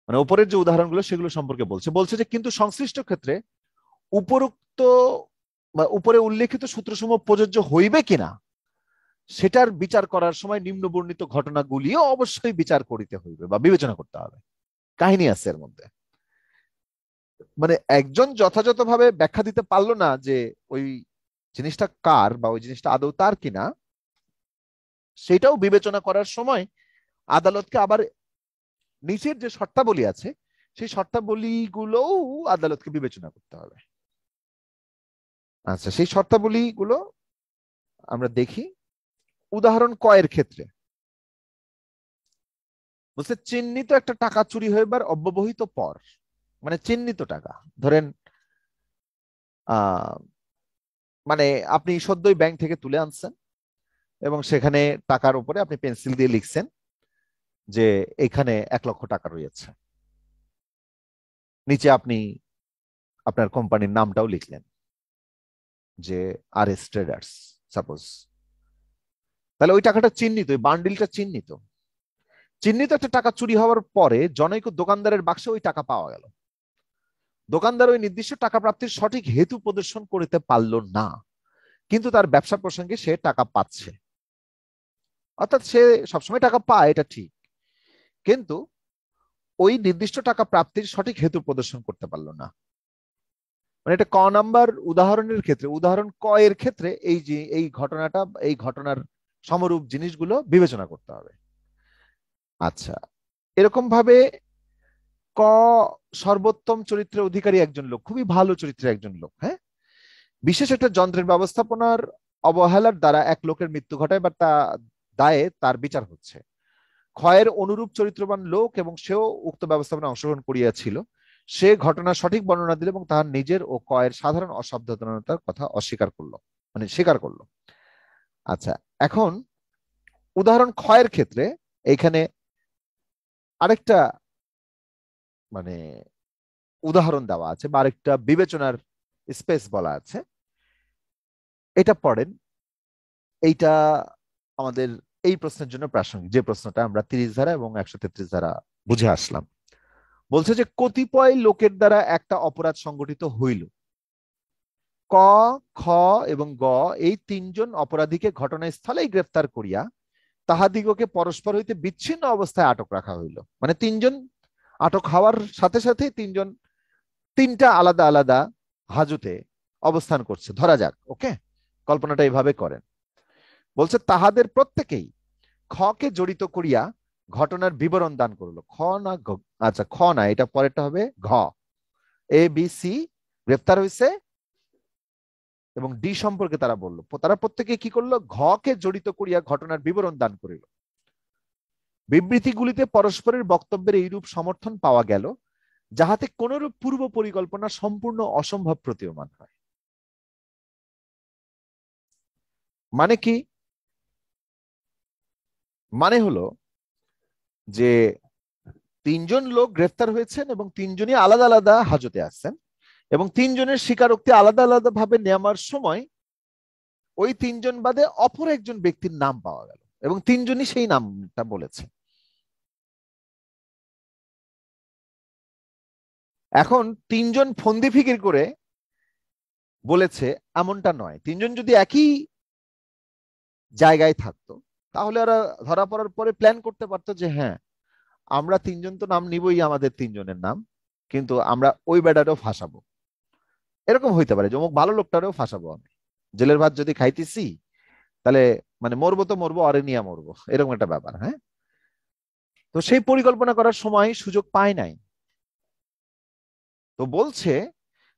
মানে উপরের যে উদাহরণগুলো সেগুলো সম্পর্কে বলছে বলছে যে কিন্তু সংশ্লিষ্ট ক্ষেত্রে উপরোক্ত বা উপরে উল্লেখিত সূত্রসমূহ প্রযোজ্য হইবে কিনা সেটার বিচার করার সময় নিম্নবর্ণিত ঘটনাগুলিও অবশ্যই বিচার করিতে হইবে বা বিবেচনা করতে হবে কাহিনী আছে এর মধ্যে মানে একজন যথাযথভাবে ব্যাখ্যা দিতে পারলো না যে ওই জিনিসটা কার বা ওই জিনিসটা আদৌ তার কিনা সেটাও বিবেচনা করার সময় আদালতকে আবার নিচের যে শর্তাবলী আছে সেই শর্তাবলীগুলোও আদালতকে বিবেচনা করতে হবে আচ্ছা সেই শর্তাবলী গুলো আমরা দেখি উদাহরণ কয়ের ক্ষেত্রে বলছে চিহ্নিত একটা টাকা চুরি হইবার অব্যবহিত পর মানে চিহ্নিত টাকা ধরেন মানে আপনি সদ্যই ব্যাংক থেকে তুলে আনছেন এবং সেখানে টাকার উপরে আপনি পেন্সিল দিয়ে লিখছেন যে এখানে এক লক্ষ টাকা রয়েছে নিচে আপনি আপনার কোম্পানির নামটাও লিখলেন যে আর এস ট্রেডার্স সাপোজ তাহলে ওই টাকাটা চিহ্নিত ওই বান্ডিলটা চিহ্নিত চিহ্নিত একটা টাকা চুরি হওয়ার পরে জনৈক দোকানদারের বাক্সে ওই টাকা পাওয়া গেল দোকানদার ওই নির্দিষ্ট টাকা প্রাপ্তির সঠিক হেতু প্রদর্শন করতে পারল না কিন্তু তার ব্যবসা প্রসঙ্গে সে টাকা পাচ্ছে অর্থাৎ সে সবসময় টাকা পায় এটা ঠিক কিন্তু ওই নির্দিষ্ট টাকা প্রাপ্তির সঠিক হেতু প্রদর্শন করতে পারলো না মানে এটা ক নাম্বার উদাহরণের ক্ষেত্রে উদাহরণ ক এর ক্ষেত্রে এই যে এই ঘটনাটা এই ঘটনার সমরূপ জিনিসগুলো বিবেচনা করতে হবে আচ্ছা এরকম ভাবে ক সর্বোত্তম চরিত্রের অধিকারী একজন লোক খুবই ভালো চরিত্রের একজন লোক হ্যাঁ বিশেষ একটা যন্ত্রের ব্যবস্থাপনার অবহেলার দ্বারা এক লোকের মৃত্যু ঘটায় বা তা দায়ে তার বিচার হচ্ছে ক্ষয়ের অনুরূপ চরিত্রবান লোক এবং সেও উক্ত ব্যবস্থাপনা অংশগ্রহণ করিয়াছিল সে ঘটনা সঠিক বর্ণনা দিল এবং তাহার নিজের ও কয়ের সাধারণ অসাবধানতার কথা অস্বীকার করলো মানে স্বীকার করলো আচ্ছা এখন উদাহরণ ক্ষয়ের ক্ষেত্রে এখানে আরেকটা মানে উদাহরণ দেওয়া আছে বা আরেকটা বিবেচনার স্পেস বলা আছে এটা পড়েন এইটা আমাদের এই প্রশ্নের জন্য প্রাসঙ্গিক যে প্রশ্নটা আমরা তিরিশ ধারা এবং একশো তেত্রিশ ধারা বুঝে আসলাম বলছে যে কতিপয় লোকের দ্বারা একটা অপরাধ সংগঠিত হইল ক খ এবং গ এই তিনজন অপরাধীকে ঘটনাস্থলেই গ্রেফতার করিয়া তাহাদিগকে পরস্পর হইতে বিচ্ছিন্ন অবস্থায় আটক রাখা হইল মানে তিনজন আটক হওয়ার সাথে সাথে তিনজন তিনটা আলাদা আলাদা হাজুতে অবস্থান করছে ধরা যাক ওকে কল্পনাটা এইভাবে করেন বলছে তাহাদের প্রত্যেকেই খকে জড়িত করিয়া ঘটনার বিবরণ দান করলো খ না আচ্ছা খ না এটা পরেরটা হবে ঘ এ বি সি গ্রেফতার হয়েছে এবং ডি সম্পর্কে তারা বললো তারা প্রত্যেকে কি করলো ঘ কে জড়িত করিয়া ঘটনার বিবরণ দান করিল বিবৃতিগুলিতে পরস্পরের বক্তব্যের এইরূপ সমর্থন পাওয়া গেল যাহাতে কোনরূপ পূর্ব পরিকল্পনা সম্পূর্ণ অসম্ভব প্রতীয়মান হয় মানে কি মানে হলো যে তিনজন লোক গ্রেফতার হয়েছেন এবং তিনজনই আলাদা আলাদা হাজতে আসছেন এবং তিনজনের স্বীকারোক্তি আলাদা আলাদা ভাবে নেওয়ার সময় ওই তিনজন বাদে অপর একজন ব্যক্তির নাম পাওয়া গেল এবং তিনজনই সেই নামটা বলেছে এখন তিনজন ফন্দি ফিকির করে বলেছে এমনটা নয় তিনজন যদি একই জায়গায় থাকতো তাহলে ওরা ধরা পড়ার পরে প্ল্যান করতে পারতো যে হ্যাঁ আমরা তিনজন তো নাম নিবই আমাদের তিনজনের নাম কিন্তু আমরা ওই বেটারেও ফাঁসাবো এরকম হইতে পারে যে অমুক ভালো লোকটারেও ফাঁসাবো আমি জেলের ভাত যদি খাইতেছি তাহলে মানে মরবো তো মরবো আরে নিয়ে মরবো এরকম একটা ব্যাপার হ্যাঁ তো সেই পরিকল্পনা করার সময় সুযোগ পায় নাই তো বলছে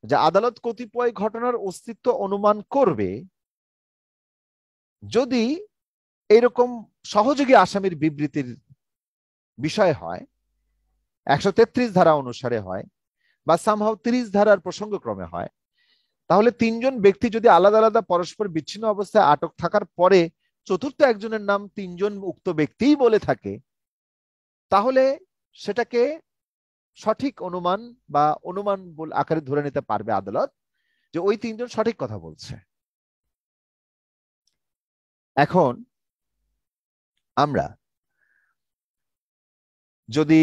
যে আদালত কতিপয় ঘটনার অস্তিত্ব অনুমান করবে যদি এইরকম সহযোগী আসামির বিবৃতির বিষয় হয় একশো তেত্রিশ ধারা অনুসারে হয় বা সামহাও তিরিশ ধারার প্রসঙ্গক্রমে হয় তাহলে তিনজন ব্যক্তি যদি আলাদা আলাদা পরস্পর বিচ্ছিন্ন অবস্থায় আটক থাকার পরে চতুর্থ একজনের নাম তিনজন উক্ত ব্যক্তিই বলে থাকে তাহলে সেটাকে সঠিক অনুমান বা অনুমান আকারে ধরে নিতে পারবে আদালত যে ওই তিনজন সঠিক কথা বলছে এখন আমরা যদি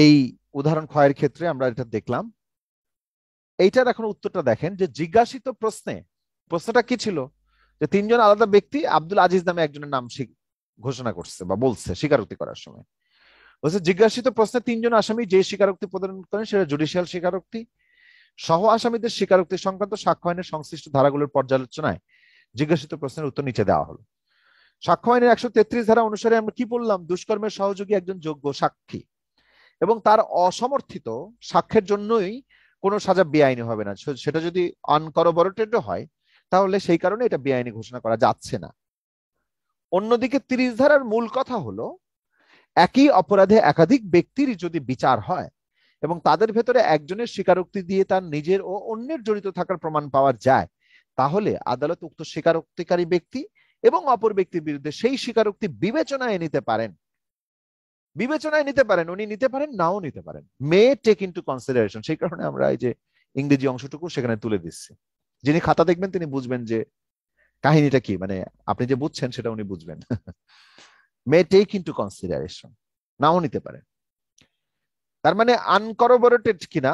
এই উদাহরণ ক্ষয়ের ক্ষেত্রে আমরা এটা দেখলাম এইটার এখন উত্তরটা দেখেন যে জিজ্ঞাসিত প্রশ্নে প্রশ্নটা কি ছিল যে তিনজন আলাদা ব্যক্তি আব্দুল আজিজ নামে একজনের নাম ঘোষণা করছে বা বলছে স্বীকারোক্তি করার সময় বলছে জিজ্ঞাসিত প্রশ্নে তিনজন আসামি যে স্বীকারোক্তি প্রদান করেন সেটা জুডিশিয়াল স্বীকারোক্তি সহ আসামিদের স্বীকারোক্তি সংক্রান্ত সাক্ষ্য আইনের সংশ্লিষ্ট ধারাগুলোর পর্যালোচনায় জিজ্ঞাসিত প্রশ্নের উত্তর নিচে দেওয়া হলো সাক্ষ্য আইনের একশো তেত্রিশ ধারা অনুসারে আমরা কি বললাম দুষ্কর্মের সহযোগী একজন যোগ্য সাক্ষী এবং তার অসমর্থিত সাক্ষ্যের জন্যই কোনো সাজা বেআইনি হবে না সেটা যদি আনকরবরেটেড হয় তাহলে সেই কারণে এটা বেআইনি ঘোষণা করা যাচ্ছে না অন্যদিকে তিরিশ ধারার মূল কথা হলো একই অপরাধে একাধিক ব্যক্তির যদি বিচার হয় এবং তাদের ভেতরে একজনের স্বীকারোক্তি দিয়ে তার নিজের ও অন্যের জড়িত থাকার প্রমাণ পাওয়া যায় তাহলে আদালত উক্ত স্বীকারোক্তিকারী ব্যক্তি এবং অপর ব্যক্তির বিরুদ্ধে সেই স্বীকারোক্তি বিবেচনায় নিতে পারেন বিবেচনায় নিতে পারেন উনি নিতে পারেন নাও নিতে পারেন may take into consideration সেই কারণে আমরা এই যে ইংরেজি অংশটুকু সেখানে তুলে দিচ্ছি যিনি খাতা দেখবেন তিনি বুঝবেন যে কাহিনীটা কি মানে আপনি যে বুঝছেন সেটা উনি বুঝবেন may take into consideration নাও নিতে পারেন তার মানে আনকরবোরেটেড কিনা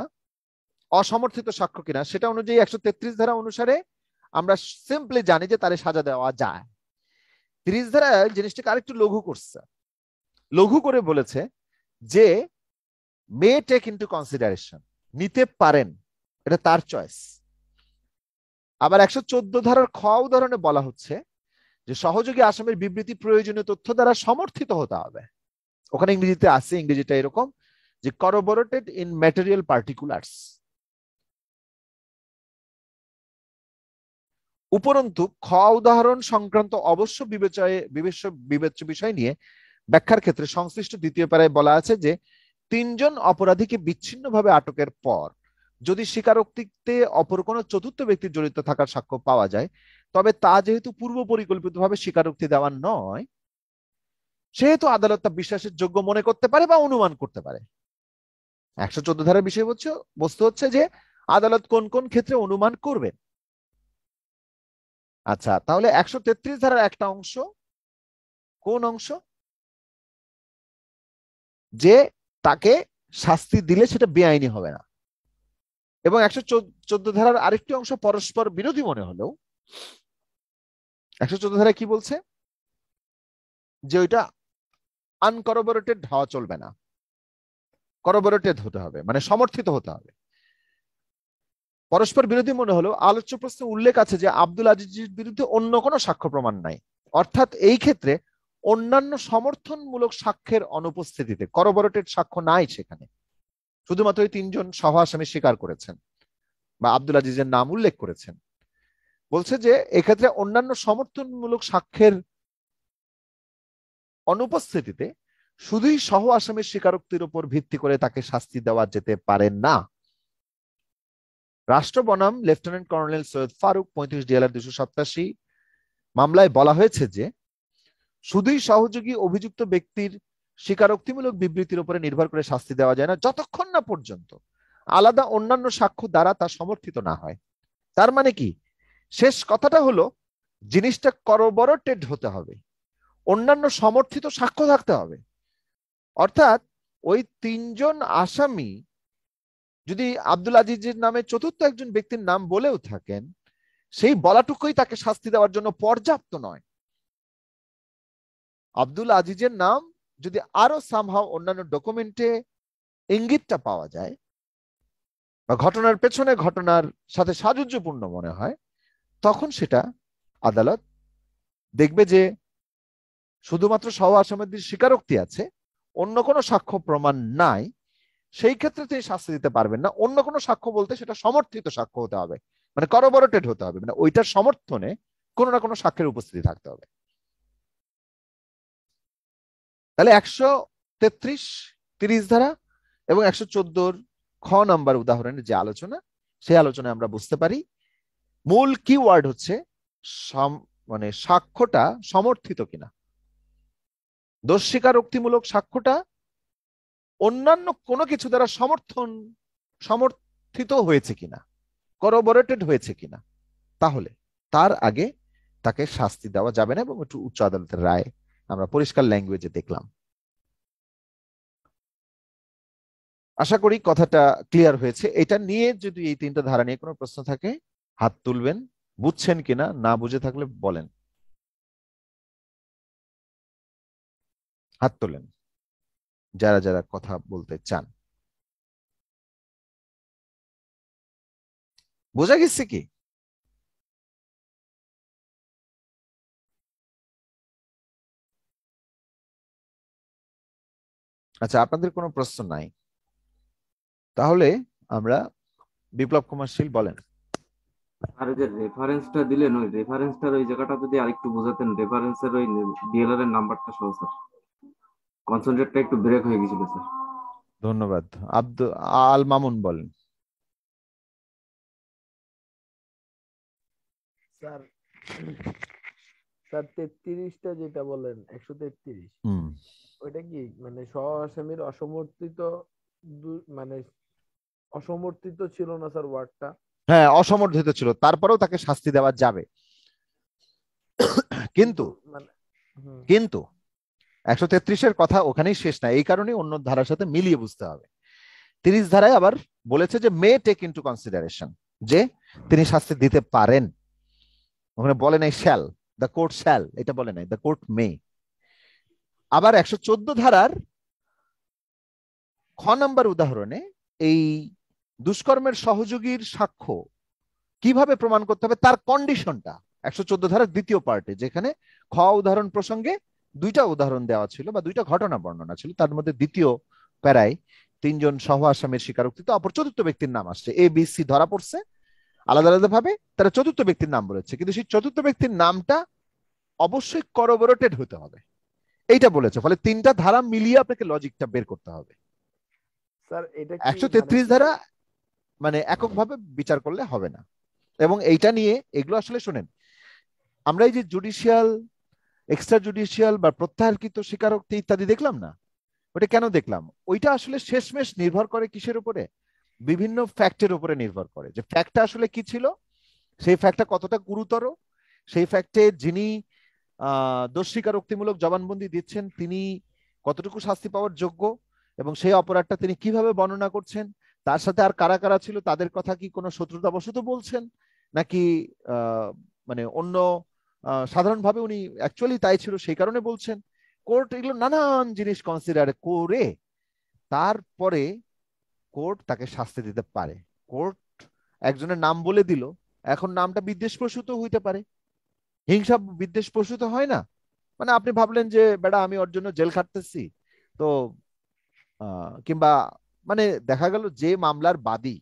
অসমর্থিত সাক্ষ্য কিনা সেটা অনুযায়ী একশো তেত্রিশ ধারা অনুসারে আমরা সিম্পলি জানি যে তারে সাজা দেওয়া যায় তিরিশ ধারা জিনিসটাকে আরেকটু লঘু করছে লঘু করে বলেছে যে মে টেক ইন্টু কনসিডারেশন নিতে পারেন এটা তার চয়েস আবার একশো চোদ্দ ধারার খ উদাহরণে বলা হচ্ছে যে সহযোগী আসামের বিবৃতি প্রয়োজনীয় তথ্য দ্বারা সমর্থিত হতে হবে ওখানে ইংরেজিতে আছে ইংরেজিটা এরকম যে corroborated ইন ম্যাটেরিয়াল পার্টিকুলার্স উপরন্তু খ উদাহরণ সংক্রান্ত অবশ্য বিবেচয়ে বিবেচ্য বিবেচ্য বিষয় নিয়ে ব্যাখ্যার ক্ষেত্রে সংশ্লিষ্ট দ্বিতীয় পারায় বলা আছে যে তিনজন অপরাধীকে বিচ্ছিন্নভাবে আটকের পর যদি স্বীকারোক্তিতে অপর কোনো চতুর্থ ব্যক্তি জড়িত থাকার সাক্ষ্য পাওয়া যায় তবে তা যেহেতু পূর্ব পরিকল্পিতভাবে স্বীকারোক্তি দেওয়া নয় সেহেতু আদালত তা বিশ্বাসের যোগ্য মনে করতে পারে বা অনুমান করতে পারে একশো চোদ্দ ধারার বিষয়বস্তু বস্তু হচ্ছে যে আদালত কোন কোন ক্ষেত্রে অনুমান করবেন আচ্ছা তাহলে একশো তেত্রিশ ধারার একটা অংশ কোন অংশ যে তাকে শাস্তি দিলে সেটা বেআইনি হবে না এবং একশো চোদ্দ ধারার আরেকটি অংশ পরস্পর বিরোধী মনে হলেও একশো চোদ্দ ধারা কি বলছে যে ওইটা আনকরবোরেটেড হওয়া চলবে না করবরেটেড হতে হবে মানে সমর্থিত হতে হবে পরস্পর বিরোধী মনে হলো আলোচ্য প্রশ্নে উল্লেখ আছে যে আব্দুল আজিজের বিরুদ্ধে অন্য কোনো সাক্ষ্য প্রমাণ নাই অর্থাৎ এই ক্ষেত্রে অন্যান্য সমর্থনমূলক সাক্ষ্যের অনুপস্থিতিতে করবোরেটেড সাক্ষ্য নাই সেখানে শুধুমাত্র এই তিনজন সহ আসামি স্বীকার করেছেন বা আব্দুল আজিজের নাম উল্লেখ করেছেন বলছে যে এক্ষেত্রে অন্যান্য সমর্থনমূলক সাক্ষ্যের অনুপস্থিতিতে শুধুই সহ আসামের স্বীকারোক্তির উপর ভিত্তি করে তাকে শাস্তি দেওয়া যেতে পারে না রাষ্ট্র বনাম লেফটেন্যান্ট কর্নেল সৈয়দ ফারুক পঁয়ত্রিশ ডিএলআর দুশো সাতাশি মামলায় বলা হয়েছে যে শুধুই সহযোগী অভিযুক্ত ব্যক্তির স্বীকারোক্তিমূলক বিবৃতির উপরে নির্ভর করে শাস্তি দেওয়া যায় না যতক্ষণ না পর্যন্ত আলাদা অন্যান্য সাক্ষ্য দ্বারা তা সমর্থিত না হয় তার মানে কি শেষ কথাটা হলো জিনিসটা টেড হতে হবে অন্যান্য সমর্থিত সাক্ষ্য থাকতে হবে অর্থাৎ ওই তিনজন আসামি যদি আব্দুল আজিজের নামে চতুর্থ একজন ব্যক্তির নাম বলেও থাকেন সেই বলাটুকুই তাকে শাস্তি দেওয়ার জন্য পর্যাপ্ত নয় আব্দুল আজিজের নাম যদি আরো সামহাও অন্যান্য ডকুমেন্টে ইঙ্গিতটা পাওয়া যায় বা ঘটনার পেছনে ঘটনার সাথে সাযুজ্যপূর্ণ মনে হয় তখন সেটা আদালত দেখবে যে শুধুমাত্র সহ আসামের স্বীকারোক্তি আছে অন্য কোনো সাক্ষ্য প্রমাণ নাই সেই ক্ষেত্রে তিনি শাস্তি দিতে পারবেন না অন্য কোনো সাক্ষ্য বলতে সেটা সমর্থিত সাক্ষ্য হতে হবে মানে করবরেটেড হতে হবে মানে ওইটার সমর্থনে কোনো না কোনো সাক্ষ্যের উপস্থিতি থাকতে হবে তাহলে একশো তেত্রিশ তিরিশ ধারা এবং একশো চোদ্দোর খ নাম্বার উদাহরণের যে আলোচনা সেই আলোচনায় আমরা বুঝতে পারি মূল কিওয়ার্ড হচ্ছে মানে সাক্ষ্যটা সমর্থিত কিনা দোষ স্বীকারোক্তিমূলক সাক্ষ্যটা অন্যান্য কোনো কিছু দ্বারা সমর্থন সমর্থিত হয়েছে কিনা করবরেটেড হয়েছে কিনা তাহলে তার আগে তাকে শাস্তি দেওয়া যাবে না এবং একটু উচ্চ আদালতের রায় আমরা পরিষ্কার ল্যাঙ্গুয়েজে দেখলাম আশা করি কথাটা ক্লিয়ার হয়েছে এটা নিয়ে যদি এই তিনটা ধারা নিয়ে কোনো প্রশ্ন থাকে হাত তুলবেন বুঝছেন কিনা না বুঝে থাকলে বলেন হাত তোলেন যারা যারা কথা বলতে চান বোঝা গেছে কি আচ্ছা আপনাদের কোনো প্রশ্ন নাই তাহলে আমরা বিপ্লব কুমার শীল বলেন আর যে রেফারেন্সটা দিলেন ওই রেফারেন্সটার ওই জায়গাটা যদি আরেকটু বোঝাতেন রেফারেন্সের ওই ডিএলআর এর নাম্বারটা সহ স্যার কনসেন্ট্রেটটা একটু ব্রেক হয়ে গিয়েছিল স্যার ধন্যবাদ আব্দুল আল মামুন বলেন স্যার স্যার তেত্রিশটা যেটা বলেন একশো তেত্রিশ ওইটা কি মানে স আসামির অসমর্থিত মানে অসমর্থিত ছিল না স্যার ওয়ার্ডটা হ্যাঁ অসমর্থিত ছিল তারপরেও তাকে শাস্তি দেওয়া যাবে মানে, কিন্তু কিন্তু একশো তেত্রিশের কথা ওখানেই শেষ না এই কারণে অন্য ধারার সাথে মিলিয়ে বুঝতে হবে তিরিশ ধারায় আবার বলেছে যে মে টেক ইন্টু কনসিডারেশন যে তিনি শাস্তি দিতে পারেন ওখানে বলে নাই শ্যাল দ্য কোর্ট শ্যাল এটা বলে নাই দ্য কোর্ট মে আবার একশো চোদ্দ ধারার খ নম্বর উদাহরণে এই দুষ্কর্মের সহযোগীর সাক্ষ্য কিভাবে প্রমাণ করতে হবে তার কন্ডিশনটা একশো চোদ্দ ধারার দ্বিতীয় পার্টে যেখানে খ উদাহরণ প্রসঙ্গে দুইটা উদাহরণ দেওয়া ছিল বা দুইটা ঘটনা বর্ণনা ছিল তার মধ্যে দ্বিতীয় প্যারায় তিনজন সহ আসামের তো অপর চতুর্থ ব্যক্তির নাম আসছে এ বি সি ধরা পড়ছে আলাদা আলাদা ভাবে তারা চতুর্থ ব্যক্তির নাম বলেছে কিন্তু সেই চতুর্থ ব্যক্তির নামটা অবশ্যই করবোরেটেড হতে হবে এইটা বলেছে ফলে তিনটা ধারা মিলিয়ে আপনাকে লজিকটা বের করতে হবে স্যার এটা মানে ধারা মানে এককভাবে বিচার করলে হবে না এবং এইটা নিয়ে এগুলো আসলে শোনেন আমরা এই যে জুডিশিয়াল এক্সট্রা জুডিশিয়াল বা প্রত্যাহারকৃত স্বীকারোক্তি ইত্যাদি দেখলাম না ওটা কেন দেখলাম ওইটা আসলে শেষমেশ নির্ভর করে কিসের উপরে বিভিন্ন ফ্যাক্টের উপরে নির্ভর করে যে ফ্যাক্টটা আসলে কি ছিল সেই ফ্যাক্টটা কতটা গুরুতর সেই ফ্যাক্টে যিনি দোষ স্বীকারোক্তিমূলক জবানবন্দি দিচ্ছেন তিনি কতটুকু শাস্তি পাওয়ার যোগ্য এবং সেই অপরাধটা তিনি কিভাবে বর্ণনা করছেন তার সাথে আর কারা কারা ছিল তাদের কথা কি কোনো শত্রুতাবশত বলছেন নাকি মানে অন্য সাধারণভাবে উনি অ্যাকচুয়ালি তাই ছিল সেই কারণে বলছেন কোর্ট এগুলো নানান জিনিস কনসিডার করে তারপরে কোর্ট তাকে শাস্তি দিতে পারে কোর্ট একজনের নাম বলে দিল এখন নামটা বিদ্বেষ প্রসূত হইতে পারে হিংসা বিদ্বেষ প্রসূত হয় না মানে আপনি ভাবলেন যে বেটা আমি ওর জন্য জেল খাটতেছি তো কিংবা মানে দেখা গেল যে মামলার বাদী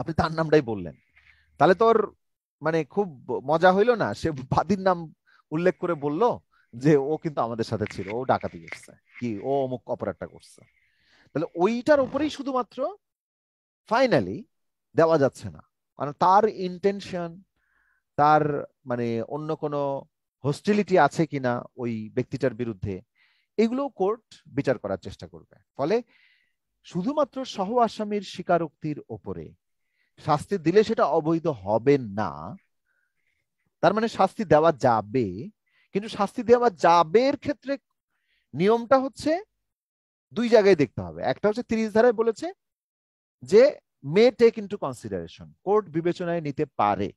আপনি তার নামটাই বললেন তাহলে তো ওর মানে খুব মজা হইলো না সে বাদির নাম উল্লেখ করে বলল যে ও কিন্তু আমাদের সাথে ছিল ও ডাকাতি করছে কি ও অমুক অপরাধটা করছে তাহলে ওইটার উপরেই শুধুমাত্র ফাইনালি দেওয়া যাচ্ছে না কারণ তার ইন্টেনশন তার মানে অন্য কোনো হোস্টিলিটি আছে কিনা ওই ব্যক্তিটার বিরুদ্ধে এগুলো কোর্ট বিচার করার চেষ্টা করবে ফলে শুধুমাত্র সহ আসামির স্বীকারোক্তির ওপরে শাস্তি দিলে সেটা অবৈধ হবে না তার মানে শাস্তি দেওয়া যাবে কিন্তু শাস্তি দেওয়া যাবে এর ক্ষেত্রে নিয়মটা হচ্ছে দুই জায়গায় দেখতে হবে একটা হচ্ছে তিরিশ ধারায় বলেছে যে may take into consideration court বিবেচনায় নিতে পারে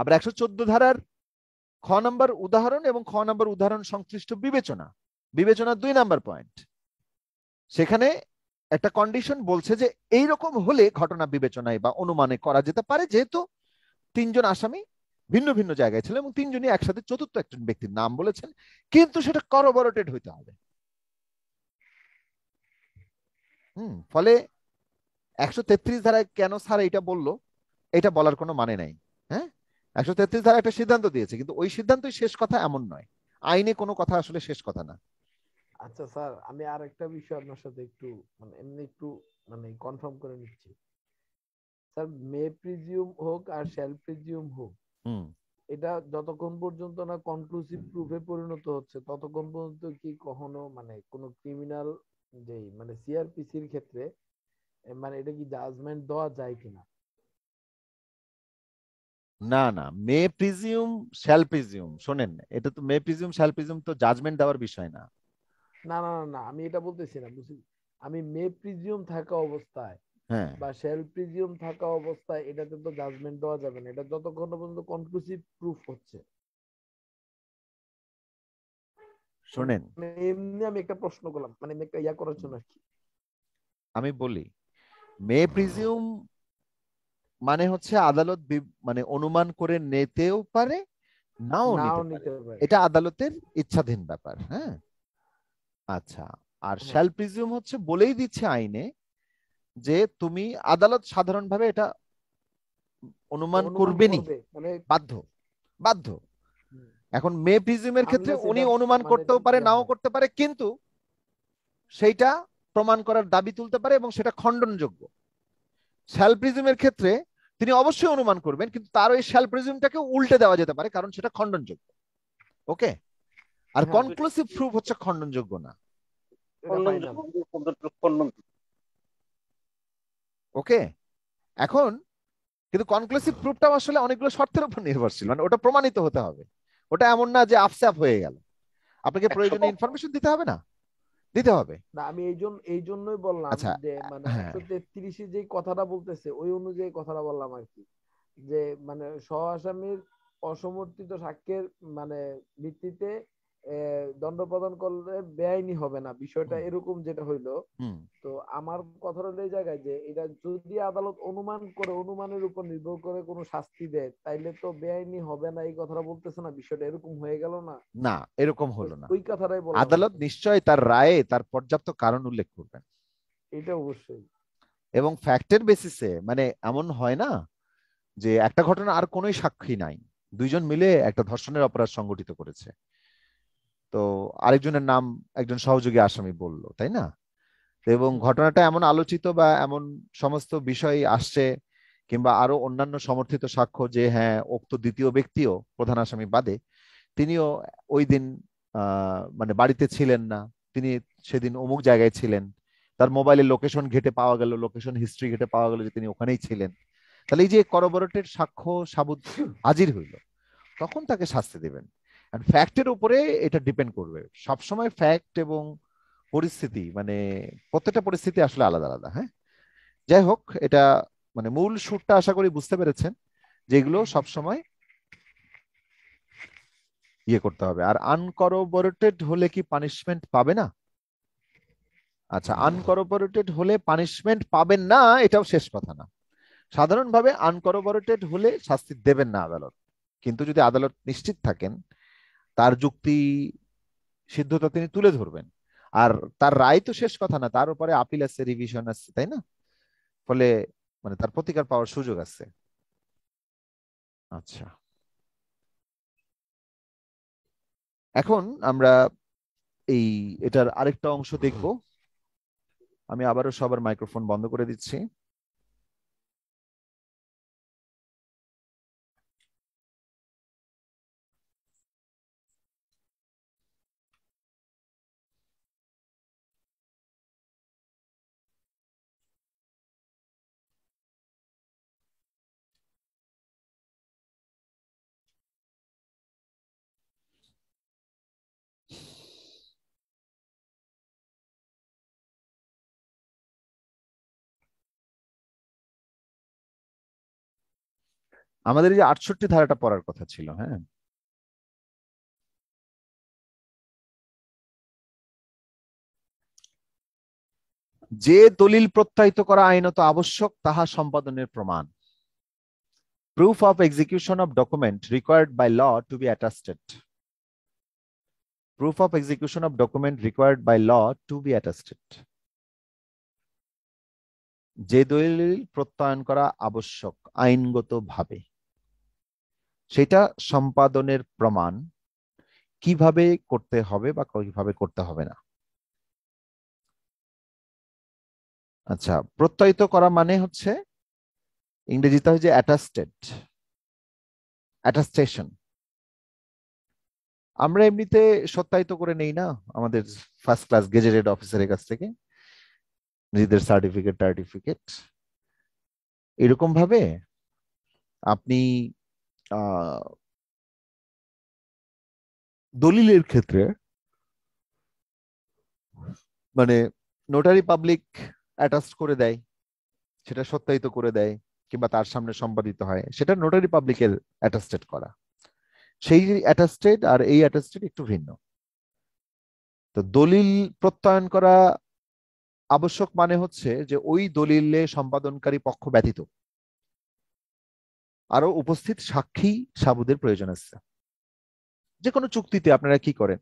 আবার একশো চোদ্দ ধারার খ নম্বর উদাহরণ এবং খ নম্বর উদাহরণ সংশ্লিষ্ট বিবেচনা বিবেচনা দুই নাম্বার পয়েন্ট সেখানে একটা কন্ডিশন বলছে যে এই রকম হলে ঘটনা বিবেচনায় বা অনুমানে করা যেতে পারে যেহেতু তিনজন আসামি ভিন্ন ভিন্ন জায়গায় ছিল এবং তিনজনই একসাথে চতুর্থ একজন ব্যক্তির নাম বলেছেন কিন্তু সেটা করবরটেড হইতে হবে হুম ফলে একশো তেত্রিশ ধারায় কেন স্যার এটা বললো এটা বলার কোনো মানে নাই হ্যাঁ একশো তেত্রিশ ধারা একটা সিদ্ধান্ত দিয়েছে কিন্তু ওই সিদ্ধান্তই শেষ কথা এমন নয় আইনে কোনো কথা আসলে শেষ কথা না আচ্ছা স্যার আমি আর একটা বিষয় আপনার সাথে একটু মানে এমনি একটু মানে কনফার্ম করে নিচ্ছি স্যার মে প্রিজিউম হোক আর শ্যাল প্রিজিউম হোক এটা যতক্ষণ পর্যন্ত না কনক্লুসিভ প্রুফে পরিণত হচ্ছে ততক্ষণ পর্যন্ত কি কখনো মানে কোন ক্রিমিনাল যে মানে সিআরপিসির ক্ষেত্রে মানে এটা কি জাজমেন্ট দেওয়া যায় কিনা না না মে প্রিজিউম শ্যাল প্রিজিউম শোনেন এটা তো মে প্রিজিউম শ্যাল প্রিজিউম তো জাজমেন্ট দেওয়ার বিষয় না না না না আমি এটা বলতেছি না বুঝি আমি মে প্রিজিয়াম থাকা অবস্থায় হ্যাঁ। বা শেল প্রিজিয়াম থাকা অবস্থায় এটাতে তো জাজমেন্ট দেওয়া যাবে না এটা যতক্ষণ পর্যন্ত কনক্লুসিভ প্রুফ হচ্ছে মানে এমনি আমি একটা প্রশ্ন করলাম মানে একটা ইয়া করার জন্য কি আমি বলি মে প্রিজিয়াম মানে হচ্ছে আদালত মানে অনুমান করে নিতেও পারে নাও নিতে পারে এটা আদালতের ইচ্ছাধীন ব্যাপার হ্যাঁ আচ্ছা আর শ্যাল প্রিজিউম হচ্ছে বলেই দিচ্ছে আইনে যে তুমি আদালত সাধারণভাবে এটা অনুমান করবেনই মানে বাধ্য বাধ্য এখন মে প্রিজিউমের ক্ষেত্রে উনি অনুমান মানে করতেও পারে নাও করতে পারে কিন্তু সেইটা প্রমাণ করার দাবি তুলতে পারে এবং সেটা খণ্ডনযোগ্য শ্যাল প্রিজুমের ক্ষেত্রে তিনি অবশ্যই অনুমান করবেন কিন্তু তার ওই শ্যাল প্রিজিউমটাকে উল্টে দেওয়া যেতে পারে কারণ সেটা খণ্ডনযোগ্য ওকে আর হ্যাঁ, কনক্লুসিভ প্রুফ হচ্ছে খণ্ডনযোগ্য না ওকে এখন কিন্তু কনক্লুসিভ প্রুফটা আসলে অনেকগুলো শর্তের উপর নির্ভরশীল মানে ওটা প্রমাণিত হতে হবে ওটা এমন না যে আপসে আপ হয়ে গেল আপনাকে প্রয়োজনীয় ইনফরমেশন দিতে হবে না দিতে হবে না আমি এই জন্য এই জন্যই বললাম আচ্ছা, যে মানে 133 এ যে কথাটা বলতেছে ওই অনুযায়ী কথাটা বললাম আর কি যে মানে সহ আসামির অসমর্থিত সাক্ষ্যের মানে ভিত্তিতে দণ্ড প্রদান করলে বেআইনি হবে না বিষয়টা এরকম যেটা হইলো তো আমার কথাটা হলো এই জায়গায় যে এটা যদি আদালত অনুমান করে অনুমানের উপর নির্ভর করে কোনো শাস্তি দেয় তাইলে তো বেআইনি হবে না এই কথাটা বলতেছে না বিষয়টা এরকম হয়ে গেল না না এরকম হলো না ওই কথাটাই বলো আদালত নিশ্চয়ই তার রায়ে তার পর্যাপ্ত কারণ উল্লেখ করবেন এটা অবশ্যই এবং ফ্যাক্টের বেসিসে মানে এমন হয় না যে একটা ঘটনা আর কোনোই সাক্ষী নাই দুইজন মিলে একটা ধর্ষণের অপরাধ সংগঠিত করেছে তো আরেকজনের নাম একজন সহযোগী আসামি বলল তাই না এবং ঘটনাটা এমন আলোচিত বা এমন সমস্ত বিষয় আসছে কিংবা আরো অন্যান্য সমর্থিত সাক্ষ্য যে হ্যাঁ উক্ত দ্বিতীয় ব্যক্তিও প্রধান আসামি বাদে তিনিও ওই দিন মানে বাড়িতে ছিলেন না তিনি সেদিন অমুক জায়গায় ছিলেন তার মোবাইলে লোকেশন ঘেটে পাওয়া গেল লোকেশন হিস্ট্রি ঘেটে পাওয়া গেল যে তিনি ওখানেই ছিলেন তাহলে এই যে করবরটের সাক্ষ্য সাবুদ হাজির হইল তখন তাকে শাস্তি দেবেন ফ্যাক্টের উপরে এটা ডিপেন্ড করবে সবসময় ফ্যাক্ট এবং পরিস্থিতি মানে প্রত্যেকটা পরিস্থিতি আসলে আলাদা আলাদা হ্যাঁ যাই হোক এটা মানে মূল সুরটা আশা করি বুঝতে পেরেছেন যেগুলো সবসময় ইয়ে করতে হবে আর আনকরবোরেটেড হলে কি পানিশমেন্ট পাবে না আচ্ছা আনকরবোরেটেড হলে পানিশমেন্ট পাবেন না এটাও শেষ কথা না সাধারণভাবে আনকরোবরেটেড হলে শাস্তি দেবেন না আদালত কিন্তু যদি আদালত নিশ্চিত থাকেন তার যুক্তি সিদ্ধতা তিনি তুলে ধরবেন আর তার রায় তো শেষ কথা না তার উপরে আপিল আছে রিভিশন আছে তাই না ফলে মানে তার প্রতিকার পাওয়ার সুযোগ আছে আচ্ছা এখন আমরা এই এটার আরেকটা অংশ দেখব আমি আবারও সবার মাইক্রোফোন বন্ধ করে দিচ্ছি আমাদের এই যে আটষট্টি ধারাটা পড়ার কথা ছিল হ্যাঁ যে দলিল প্রত্যায়িত করা আইনত আবশ্যক তাহা সম্পাদনের প্রমাণ proof of execution of document required by law to be attested proof of execution of document required by law to be attested যে দলিল প্রত্যয়ন করা আবশ্যক আইনগতভাবে সেটা সম্পাদনের প্রমাণ কিভাবে করতে হবে বা কিভাবে করতে হবে না আচ্ছা প্রত্যয়িত করা মানে হচ্ছে ইংরেজিতে হচ্ছে অ্যাটাস্টেড অ্যাটাস্টেশন আমরা এমনিতে সত্যায়িত করে নেই না আমাদের ফার্স্ট ক্লাস গেজেটেড অফিসারের কাছ থেকে নিজেদের সার্টিফিকেট টার্টিফিকেট এরকম ভাবে আপনি দলিলের ক্ষেত্রে মানে নোটারি পাবলিক অ্যাটাচ করে দেয় সেটা সত্যায়িত করে দেয় কিংবা তার সামনে সম্পাদিত হয় সেটা নোটারি পাবলিকের অ্যাটাস্টেড করা সেই অ্যাটাস্টেড আর এই অ্যাটাস্টেড একটু ভিন্ন তো দলিল প্রত্যয়ন করা আবশ্যক মানে হচ্ছে যে ওই দলিলে সম্পাদনকারী পক্ষ ব্যতীত আরো উপস্থিত সাক্ষী সাবুদের প্রয়োজন আছে যে কোনো চুক্তিতে আপনারা কি করেন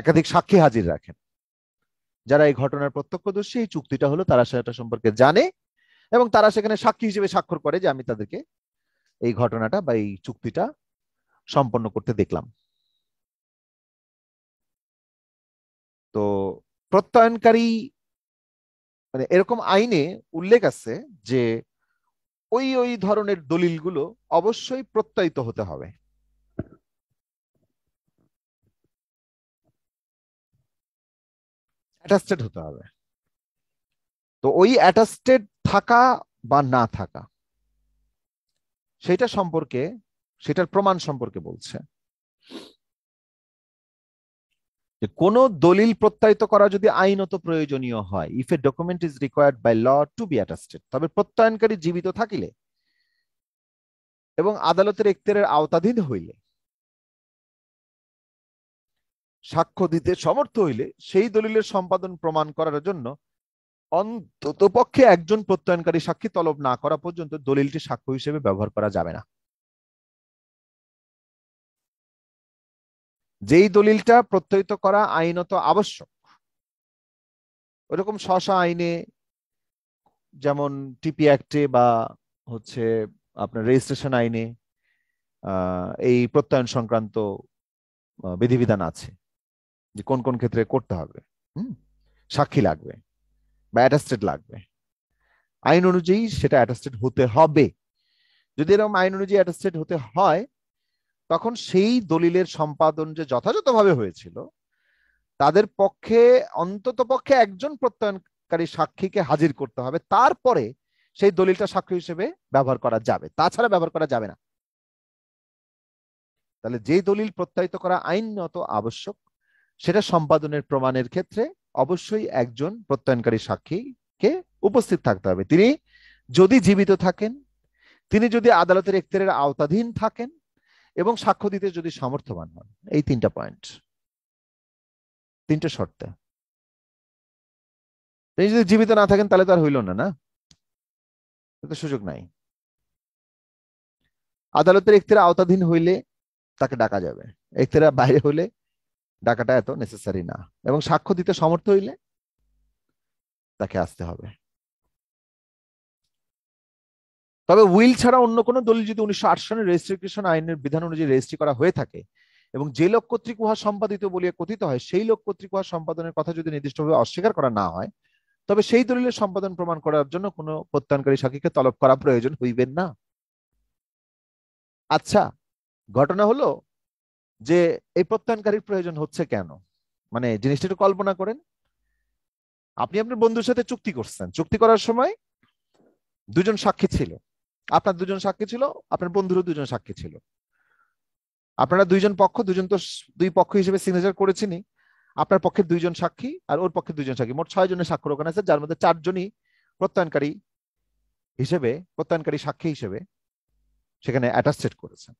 একাধিক সাক্ষী হাজির রাখেন যারা এই ঘটনার প্রত্যক্ষদর্শী এই চুক্তিটা হলো তারা সেটা সম্পর্কে জানে এবং তারা সেখানে সাক্ষী হিসেবে স্বাক্ষর করে যে আমি তাদেরকে এই ঘটনাটা বা এই চুক্তিটা সম্পন্ন করতে দেখলাম তো প্রত্যয়নকারী মানে এরকম আইনে উল্লেখ আছে যে ওই ওই ধরনের দলিলগুলো অবশ্যই প্রত্যয়িত হতে হবে অ্যাটাস্টেড হতে হবে তো ওই অ্যাটাস্টেড থাকা বা না থাকা সেটা সম্পর্কে সেটার প্রমাণ সম্পর্কে বলছে যে কোন দলিল প্রত্যায়িত করা যদি আইনত প্রয়োজনীয় হয় if a document is required by law to be attested তবে প্রত্যয়নকারী জীবিত থাকিলে এবং আদালতের এখতিয়ারের আওতাধীন হইলে সাক্ষ্য দিতে সমর্থ হইলে সেই দলিলের সম্পাদন প্রমাণ করার জন্য অন্ততপক্ষে একজন প্রত্যয়নকারী সাক্ষী তলব না করা পর্যন্ত দলিলটি সাক্ষ্য হিসেবে ব্যবহার করা যাবে না যেই দলিলটা প্রত্যয়িত করা আইনত আবশ্যক ওরকম শশা আইনে যেমন টিপি অ্যাক্টে বা হচ্ছে আপনার রেজিস্ট্রেশন আইনে এই প্রত্যয়ন সংক্রান্ত বিধিবিধান আছে যে কোন কোন ক্ষেত্রে করতে হবে সাক্ষী লাগবে বা অ্যাটাস্টেড লাগবে আইন অনুযায়ী সেটা অ্যাটাস্টেড হতে হবে যদি এরকম আইন অনুযায়ী অ্যাটাস্টেড হতে হয় তখন সেই দলিলের সম্পাদন যে যথাযথভাবে হয়েছিল তাদের পক্ষে অন্তত পক্ষে একজন প্রত্যয়নকারী সাক্ষীকে হাজির করতে হবে তারপরে সেই দলিলটা সাক্ষী হিসেবে ব্যবহার করা যাবে তাছাড়া ব্যবহার করা যাবে না তাহলে যে দলিল প্রত্যায়িত করা আইনত আবশ্যক সেটা সম্পাদনের প্রমাণের ক্ষেত্রে অবশ্যই একজন প্রত্যয়নকারী সাক্ষীকে উপস্থিত থাকতে হবে তিনি যদি জীবিত থাকেন তিনি যদি আদালতের এখতিয়ারের আওতাধীন থাকেন এবং সাক্ষ্য দিতে যদি সামর্থ্যবান হন এই তিনটা পয়েন্ট তিনটে শর্তে তিনি যদি জীবিত না থাকেন তাহলে তো আর হইল না না সুযোগ নাই আদালতের একতেরা আওতাধীন হইলে তাকে ডাকা যাবে একতেরা বাইরে হইলে ডাকাটা এত নেসেসারি না এবং সাক্ষ্য দিতে সমর্থ হইলে তাকে আসতে হবে তবে উইল ছাড়া অন্য কোনো দলিল যদি উনিশশো আট সালের রেজিস্ট্রিকেশন আইনের বিধান অনুযায়ী রেজিস্ট্রি করা হয়ে থাকে এবং যে লোক কর্তৃক উহা সম্পাদিত বলিয়া কথিত হয় সেই লোক কর্তৃক উহা সম্পাদনের কথা যদি নির্দিষ্টভাবে অস্বীকার করা না হয় তবে সেই দলিলের সম্পাদন প্রমাণ করার জন্য কোনো প্রত্যয়নকারী সাক্ষীকে তলব করা প্রয়োজন হইবেন না আচ্ছা ঘটনা হলো যে এই প্রত্যয়নকারীর প্রয়োজন হচ্ছে কেন মানে জিনিসটা একটু কল্পনা করেন আপনি আপনার বন্ধুর সাথে চুক্তি করছেন চুক্তি করার সময় দুজন সাক্ষী ছিল আপনার দুজন সাক্ষী ছিল আপনার বন্ধুরও দুজন সাক্ষী ছিল আপনারা দুইজন পক্ষ দুজন তো দুই পক্ষ হিসেবে সিগনেচার নি আপনার পক্ষে দুইজন সাক্ষী আর ওর পক্ষে দুইজন সাক্ষী মোট ছয় জনের স্বাক্ষর ওখানে আছে যার মধ্যে চারজনই প্রত্যয়নকারী হিসেবে প্রত্যয়নকারী সাক্ষী হিসেবে সেখানে অ্যাটাস্টেড করেছেন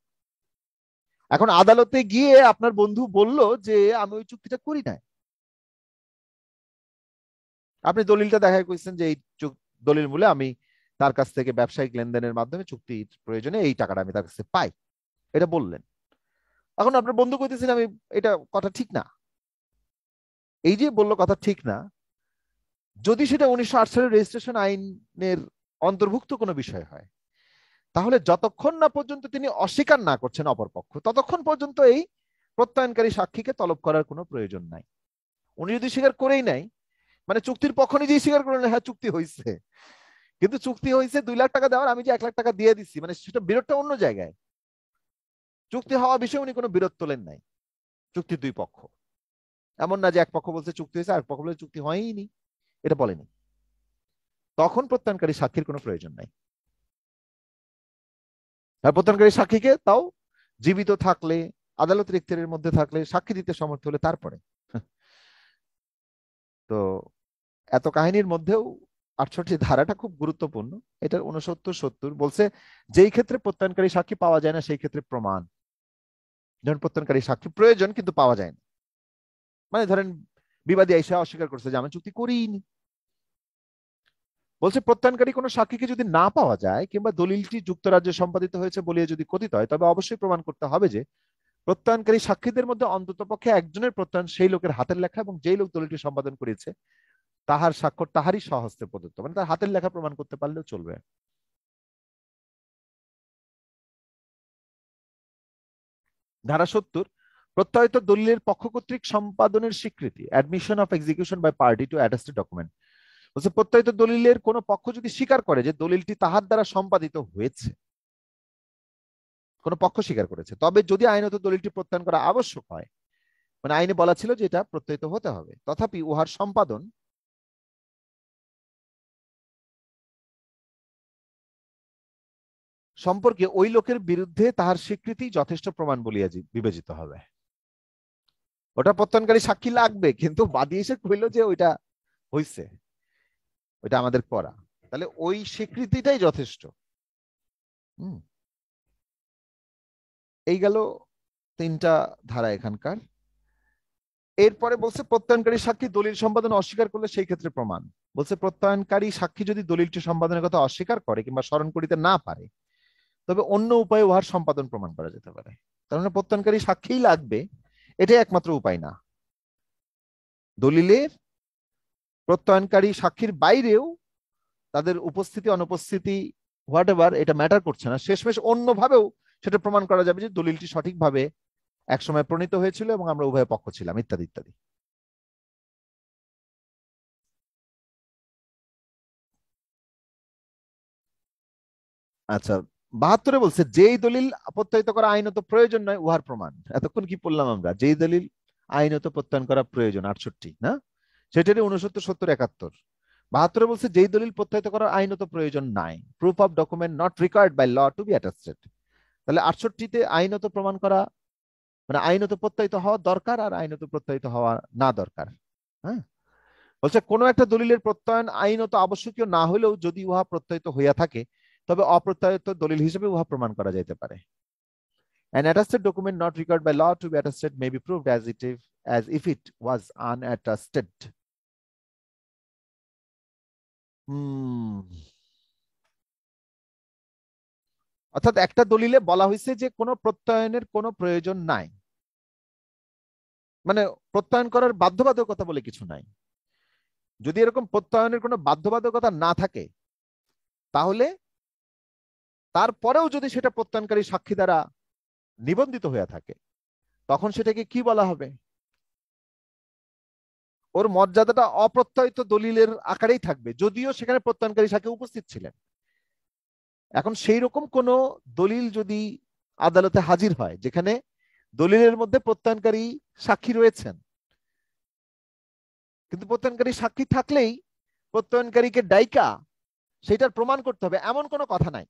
এখন আদালতে গিয়ে আপনার বন্ধু বলল যে আমি ওই চুক্তিটা করি নাই আপনি দলিলটা দেখা কইছেন যে এই দলিল বলে আমি তার কাছ থেকে ব্যবসায়িক লেনদেনের মাধ্যমে চুক্তির প্রয়োজনে এই টাকাটা আমি তার কাছে পাই এটা বললেন এখন আপনার বন্ধু কইতেছেন আমি এটা কথা ঠিক না এই যে বললো কথা ঠিক না যদি সেটা উনিশশো আট সালের রেজিস্ট্রেশন আইনের অন্তর্ভুক্ত কোনো বিষয় হয় তাহলে যতক্ষণ না পর্যন্ত তিনি অস্বীকার না করছেন অপরপক্ষ ততক্ষণ পর্যন্ত এই প্রত্যয়নকারী সাক্ষীকে তলব করার কোনো প্রয়োজন নাই উনি যদি স্বীকার করেই নাই মানে চুক্তির পক্ষ নিজেই স্বীকার করলেন হ্যাঁ চুক্তি হয়েছে কিন্তু চুক্তি হয়েছে দুই লাখ টাকা দেওয়ার আমি যে এক লাখ টাকা দিয়ে দিচ্ছি মানে সেটা বিরোধটা অন্য জায়গায় চুক্তি হওয়া বিষয়ে উনি কোনো বিরোধ তোলেন নাই চুক্তি দুই পক্ষ এমন না যে এক পক্ষ বলছে চুক্তি হয়েছে আর পক্ষ বলছে চুক্তি হয়নি এটা বলেনি তখন প্রত্যানকারী সাক্ষীর কোনো প্রয়োজন নাই আর প্রত্যানকারী সাক্ষীকে তাও জীবিত থাকলে আদালতের ইখতিয়ারের মধ্যে থাকলে সাক্ষী দিতে সমর্থ হলে তারপরে তো এত কাহিনীর মধ্যেও আটষট্টি ধারাটা খুব গুরুত্বপূর্ণ এটার উনসত্তর সত্তর বলছে যেই ক্ষেত্রে প্রত্যয়নকারী সাক্ষী পাওয়া যায় না সেই ক্ষেত্রে প্রমাণ যেমন প্রত্যয়নকারী সাক্ষী প্রয়োজন কিন্তু পাওয়া যায় না মানে ধরেন বিবাদী এসে অস্বীকার করছে যে আমি চুক্তি করিনি বলছে প্রত্যয়নকারী কোনো সাক্ষীকে যদি না পাওয়া যায় কিংবা দলিলটি যুক্তরাজ্যে সম্পাদিত হয়েছে বলিয়ে যদি কথিত হয় তবে অবশ্যই প্রমাণ করতে হবে যে প্রত্যয়নকারী সাক্ষীদের মধ্যে অন্তত পক্ষে একজনের প্রত্যয়ন সেই লোকের হাতের লেখা এবং যেই লোক দলিলটি সম্পাদন করেছে তাহার স্বাক্ষর তাহারই সহস্তে প্রদত্ত মানে তার হাতের লেখা প্রমাণ করতে পারলেও চলবে ধারা সত্তর প্রত্যয়িত দলিলের পক্ষ কর্তৃক সম্পাদনের স্বীকৃতি admission of execution by party to attested document বলছে প্রত্যয়িত দলিলের কোন পক্ষ যদি স্বীকার করে যে দলিলটি তাহার দ্বারা সম্পাদিত হয়েছে কোনো পক্ষ স্বীকার করেছে তবে যদি আইনত দলিলটি প্রত্যয়ন করা আবশ্যক হয় মানে আইনে বলা ছিল যে এটা প্রত্যয়িত হতে হবে তথাপি উহার সম্পাদন সম্পর্কে ওই লোকের বিরুদ্ধে তাহার স্বীকৃতি যথেষ্ট প্রমাণ বলিয়া বিবেচিত হবে ওটা প্রত্যয়নকারী সাক্ষী লাগবে কিন্তু বাদী এসে কইল যে ওইটা হইছে ওইটা আমাদের করা তাহলে ওই স্বীকৃতিটাই যথেষ্ট এই গেল তিনটা ধারা এখানকার এরপরে বলছে প্রত্যয়নকারী সাক্ষী দলিল সম্পাদন অস্বীকার করলে সেই ক্ষেত্রে প্রমাণ বলছে প্রত্যয়নকারী সাক্ষী যদি দলিলটি সম্পাদনের কথা অস্বীকার করে কিংবা স্মরণ করিতে না পারে তবে অন্য উপায়ে উহার সম্পাদন প্রমাণ করা যেতে পারে কারণ মানে প্রত্যয়নকারী সাক্ষীই লাগবে এটাই একমাত্র উপায় না দলিলের প্রত্যয়নকারী সাক্ষীর বাইরেও তাদের উপস্থিতি অনুপস্থিতি হোয়াট এভার এটা ম্যাটার করছে না শেষমেশ অন্যভাবেও সেটা প্রমাণ করা যাবে যে দলিলটি সঠিকভাবে একসময় প্রণীত হয়েছিল এবং আমরা উভয় পক্ষ ছিলাম ইত্যাদি ইত্যাদি আচ্ছা বাহাত্তরে বলছে যেই দলিল প্রত্যয়িত করা আইনত প্রয়োজন নয় উহার প্রমাণ এতক্ষণ কি পড়লাম আমরা যেই দলিল আইনত প্রত্যয়ন করা প্রয়োজন আটষট্টি না সেটারই উনসত্তর সত্তর একাত্তর বাহাত্তরে বলছে যেই দলিল প্রত্যয়িত করার আইনত প্রয়োজন নাই proof of document not required by law to be attested তাহলে আটষট্টিতে আইনত প্রমাণ করা মানে আইনত প্রত্যয়িত হওয়া দরকার আর আইনত প্রত্যায়িত হওয়া না দরকার হ্যাঁ বলছে কোনো একটা দলিলের প্রত্যয়ন আইনত আবশ্যকীয় না হলেও যদি উহা প্রত্যয়িত হইয়া থাকে তবে অপ্রত্যায়িত দলিল হিসেবে উহা প্রমাণ করা যেতে পারে An attested document not required by law to be attested may be proved as it if, as if it was unattested. Hmm. অর্থাৎ একটা দলিলে বলা হয়েছে যে কোনো প্রত্যয়নের কোনো প্রয়োজন নাই মানে প্রত্যয়ন করার বাধ্যবাধকতা বলে কিছু নাই যদি এরকম প্রত্যয়নের কোনো বাধ্যবাধকতা না থাকে তাহলে তারপরেও যদি সেটা প্রত্যানকারী সাক্ষী দ্বারা নিবন্ধিত হয়ে থাকে তখন সেটাকে কি বলা হবে ওর মর্যাদাটা অপ্রত্যয়িত দলিলের আকারেই থাকবে যদিও সেখানে প্রত্যয়নকারী সাক্ষী উপস্থিত ছিলেন এখন সেই রকম কোন দলিল যদি আদালতে হাজির হয় যেখানে দলিলের মধ্যে প্রত্যয়নকারী সাক্ষী রয়েছেন কিন্তু প্রত্যয়নকারী সাক্ষী থাকলেই প্রত্যয়নকারীকে ডাইকা সেটার প্রমাণ করতে হবে এমন কোনো কথা নাই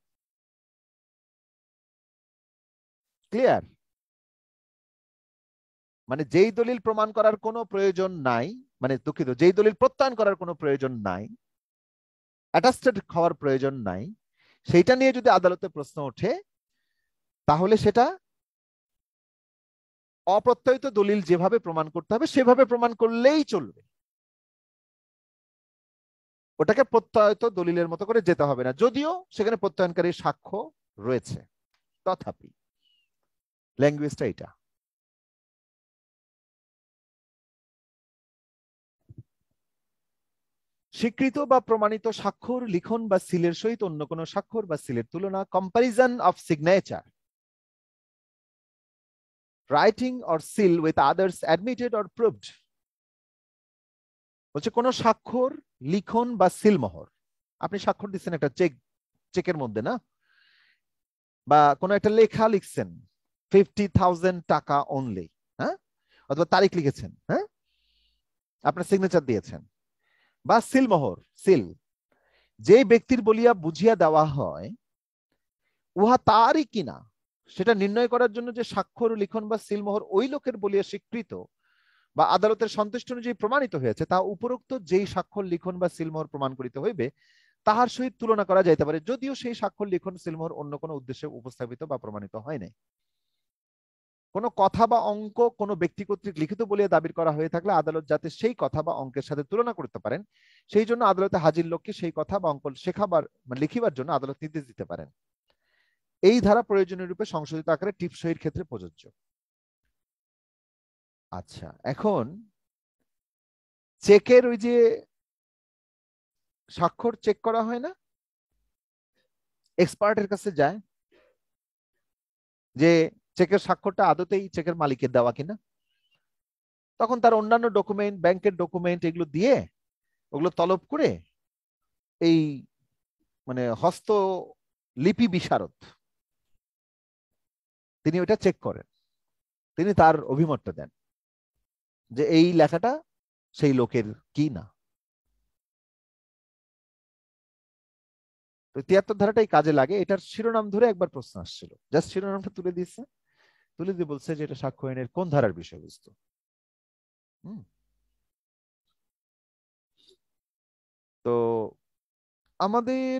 ক্লিয়ার মানে যেই দলিল প্রমাণ করার কোনো প্রয়োজন নাই মানে দুঃখিত যেই দলিল প্রত্যয়ন করার কোনো প্রয়োজন নাই অ্যাটাস্টেড হওয়ার প্রয়োজন নাই সেইটা নিয়ে যদি আদালতে প্রশ্ন ওঠে তাহলে সেটা অপ্রত্যয়িত দলিল যেভাবে প্রমাণ করতে হবে সেভাবে প্রমাণ করলেই চলবে ওটাকে প্রত্যয়িত দলিলের মতো করে যেতে হবে না যদিও সেখানে প্রত্যয়নকারী সাক্ষ্য রয়েছে তথাপি ল্যাঙ্গুয়েজটা এটা স্বীকৃত বা প্রমাণিত স্বাক্ষর লিখন বা সিলের সহিত অন্য কোন স্বাক্ষর বা সিলের তুলনা comparison of signature writing or seal with others admitted or proved বলছে কোন স্বাক্ষর লিখন বা সিল সিলমোহর আপনি স্বাক্ষর দিচ্ছেন একটা চেক চেকের মধ্যে না বা কোন একটা লেখা লিখছেন ফিফটি থাউজেন্ড টাকা অনলি হ্যাঁ অথবা তারিখ লিখেছেন হ্যাঁ আপনার সিগনেচার দিয়েছেন বা সিলমোহর সিল যে ব্যক্তির বলিয়া বুঝিয়া দেওয়া হয় উহা তারই কিনা সেটা নির্ণয় করার জন্য যে স্বাক্ষর লিখন বা সিলমোহর ওই লোকের বলিয়া স্বীকৃত বা আদালতের সন্তুষ্ট অনুযায়ী প্রমাণিত হয়েছে তা উপরোক্ত যেই স্বাক্ষর লিখন বা সিলমোহর প্রমাণ করিতে হইবে তাহার সহিত তুলনা করা যাইতে পারে যদিও সেই স্বাক্ষর লিখন সিলমোহর অন্য কোনো উদ্দেশ্যে উপস্থাপিত বা প্রমাণিত হয় নাই কোনো কথা বা অঙ্ক কোনো ব্যক্তি কর্তৃক লিখিত বলিয়া দাবি করা হয়ে থাকলে আদালত যাতে সেই কথা বা অঙ্কের সাথে তুলনা করতে পারেন সেই জন্য আদালতে হাজির লোককে সেই কথা বা অঙ্ক শেখাবার লিখিবার জন্য আদালত নির্দেশ দিতে পারেন এই ধারা প্রয়োজনীয় রূপে সংশোধিত আকারে টিপসইয়ের ক্ষেত্রে প্রযোজ্য আচ্ছা এখন চেকের ওই যে স্বাক্ষর চেক করা হয় না এক্সপার্টের কাছে যায় যে চেকের স্বাক্ষরটা আদতেই চেকের মালিকের দেওয়া কিনা তখন তার অন্যান্য ডকুমেন্ট ব্যাংকের ডকুমেন্ট এগুলো দিয়ে ওগুলো তলব করে এই মানে হস্ত লিপি বিশারদ তিনি ওটা চেক করেন তিনি তার অভিমতটা দেন যে এই লেখাটা সেই লোকের কি না তো তিয়াত্তর এই কাজে লাগে এটার শিরোনাম ধরে একবার প্রশ্ন আসছিল জাস্ট শিরোনামটা তুলে দিয়েছে তুলে দিয়ে বলছে যে এটা সাক্ষ্য আইনের কোন ধারার বিষয়বস্তু তো আমাদের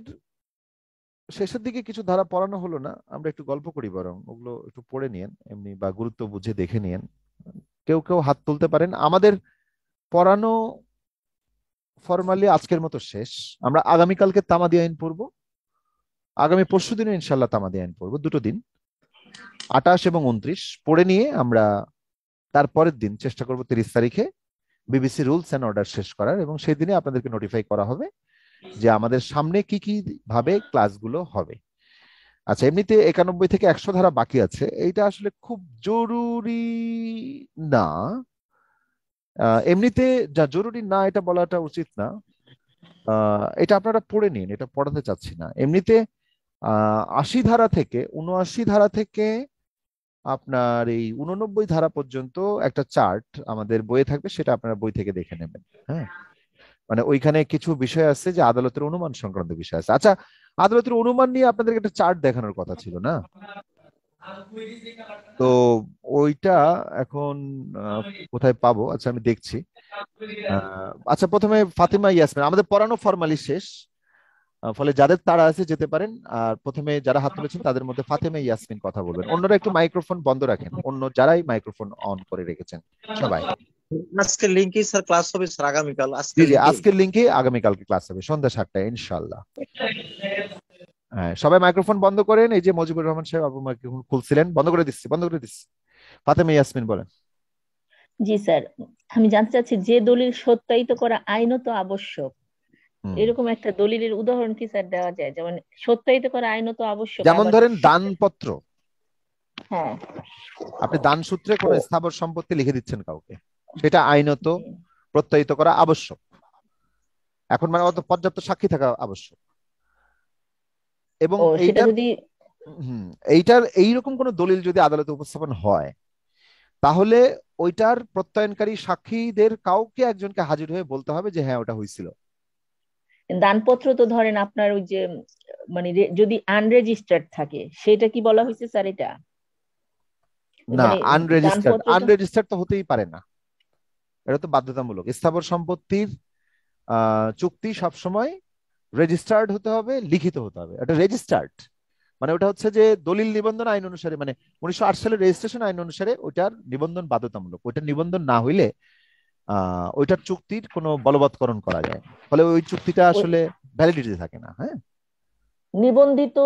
শেষের দিকে কিছু ধারা পড়ানো হলো না আমরা একটু গল্প করি বরং ওগুলো একটু পড়ে নিয়েন এমনি বা গুরুত্ব বুঝে দেখে নিয়েন কেউ কেউ হাত তুলতে পারেন আমাদের পড়ানো ফরমালি আজকের মতো শেষ আমরা আগামীকালকে তামাদি আইন পড়বো আগামী পরশু দিনে ইনশাল্লাহ তামাদি আইন পড়বো দুটো দিন আটাশ এবং উনত্রিশ পড়ে নিয়ে আমরা তারপরের দিন চেষ্টা করব তিরিশ তারিখে বিবিসি রুলস অ্যান্ড অর্ডার শেষ করার এবং সেই দিনে আপনাদেরকে নোটিফাই করা হবে যে আমাদের সামনে কি কি ভাবে ক্লাসগুলো হবে আচ্ছা এমনিতে একানব্বই থেকে একশো ধারা বাকি আছে এইটা আসলে খুব জরুরি না এমনিতে যা জরুরি না এটা বলাটা উচিত না এটা আপনারা পড়ে নিন এটা পড়াতে চাচ্ছি না এমনিতে আশি ধারা থেকে উনআশি ধারা থেকে আপনার এই উননব্বই ধারা পর্যন্ত একটা চার্ট আমাদের বইয়ে থাকবে সেটা আপনারা বই থেকে দেখে নেবেন হ্যাঁ মানে ওইখানে কিছু বিষয় আছে যে আদালতের অনুমান সংক্রান্ত বিষয় আছে আচ্ছা আদালতের অনুমান নিয়ে আপনাদেরকে একটা চার্ট দেখানোর কথা ছিল না তো ওইটা এখন কোথায় পাবো আচ্ছা আমি দেখছি আচ্ছা প্রথমে ফাতিমা ইয়াসমিন আমাদের পড়ানো ফরমালি শেষ ফলে যাদের তারা আছে যেতে পারেন আর প্রথমে যারা হাত তুলেছেন তাদের মধ্যে ফাতেমে ইয়াসমিন কথা বলবেন অন্যরা একটু মাইক্রোফোন বন্ধ রাখেন অন্য যারাই মাইক্রোফোন অন করে রেখেছেন সবাই আজকের লিংকে স্যার ক্লাস হবে স্যার আগামীকাল জি জি আজকের লিঙ্কই আগামীকালকে ক্লাস হবে সন্ধ্যা সাতটায় ইনশাল্লাহ হ্যাঁ সবাই মাইক্রোফোন বন্ধ করেন এই যে মজিবুর রহমান সাহেব আপু মাইক্রোফোন খুলছিলেন বন্ধ করে দিচ্ছি বন্ধ করে দিচ্ছি ফাতেমা ইয়াসমিন বলেন জি স্যার আমি জানতে চাচ্ছি যে দলিল সত্যায়িত করা আইনত আবশ্যক এরকম একটা দলিলের উদাহরণ কি স্যার দেওয়া যায় যেমন সত্যায়িত করা আইন তো আবশ্যক যেমন ধরেন দানপত্র হ্যাঁ আপনি দান সূত্রে কোন স্থাবর সম্পত্তি লিখে দিচ্ছেন কাউকে সেটা আইনত প্রত্যয়িত করা আবশ্যক এখন মানে অত পর্যাপ্ত সাক্ষী থাকা আবশ্যক এবং এইটা যদি হম এইটার এইরকম কোন দলিল যদি আদালতে উপস্থাপন হয় তাহলে ওইটার প্রত্যয়নকারী সাক্ষীদের কাউকে একজনকে হাজির হয়ে বলতে হবে যে হ্যাঁ ওটা হয়েছিল দানপত্র তো ধরেন আপনার ওই যে মানে যদি আনরেজিস্টার্ড থাকে সেটা কি বলা হয়েছে স্যার এটা না আনরেজিস্টার্ড মানে আনরেজিস্টার্ড তো হতেই পারে না এটা তো বাধ্যতামূলক স্থাবর সম্পত্তির চুক্তি সবসময় রেজিস্টার্ড হতে হবে লিখিত হতে হবে এটা রেজিস্টার্ড মানে ওটা হচ্ছে যে দলিল নিবন্ধন আইন অনুসারে মানে উনিশশো আট সালের রেজিস্ট্রেশন আইন অনুসারে ওটার নিবন্ধন বাধ্যতামূলক ওটা নিবন্ধন না হইলে ওইটার চুক্তির কোনো বলবৎকরণ করা যায় ফলে ওই চুক্তিটা আসলে ভ্যালিডিটি থাকে না হ্যাঁ নিবন্ধিত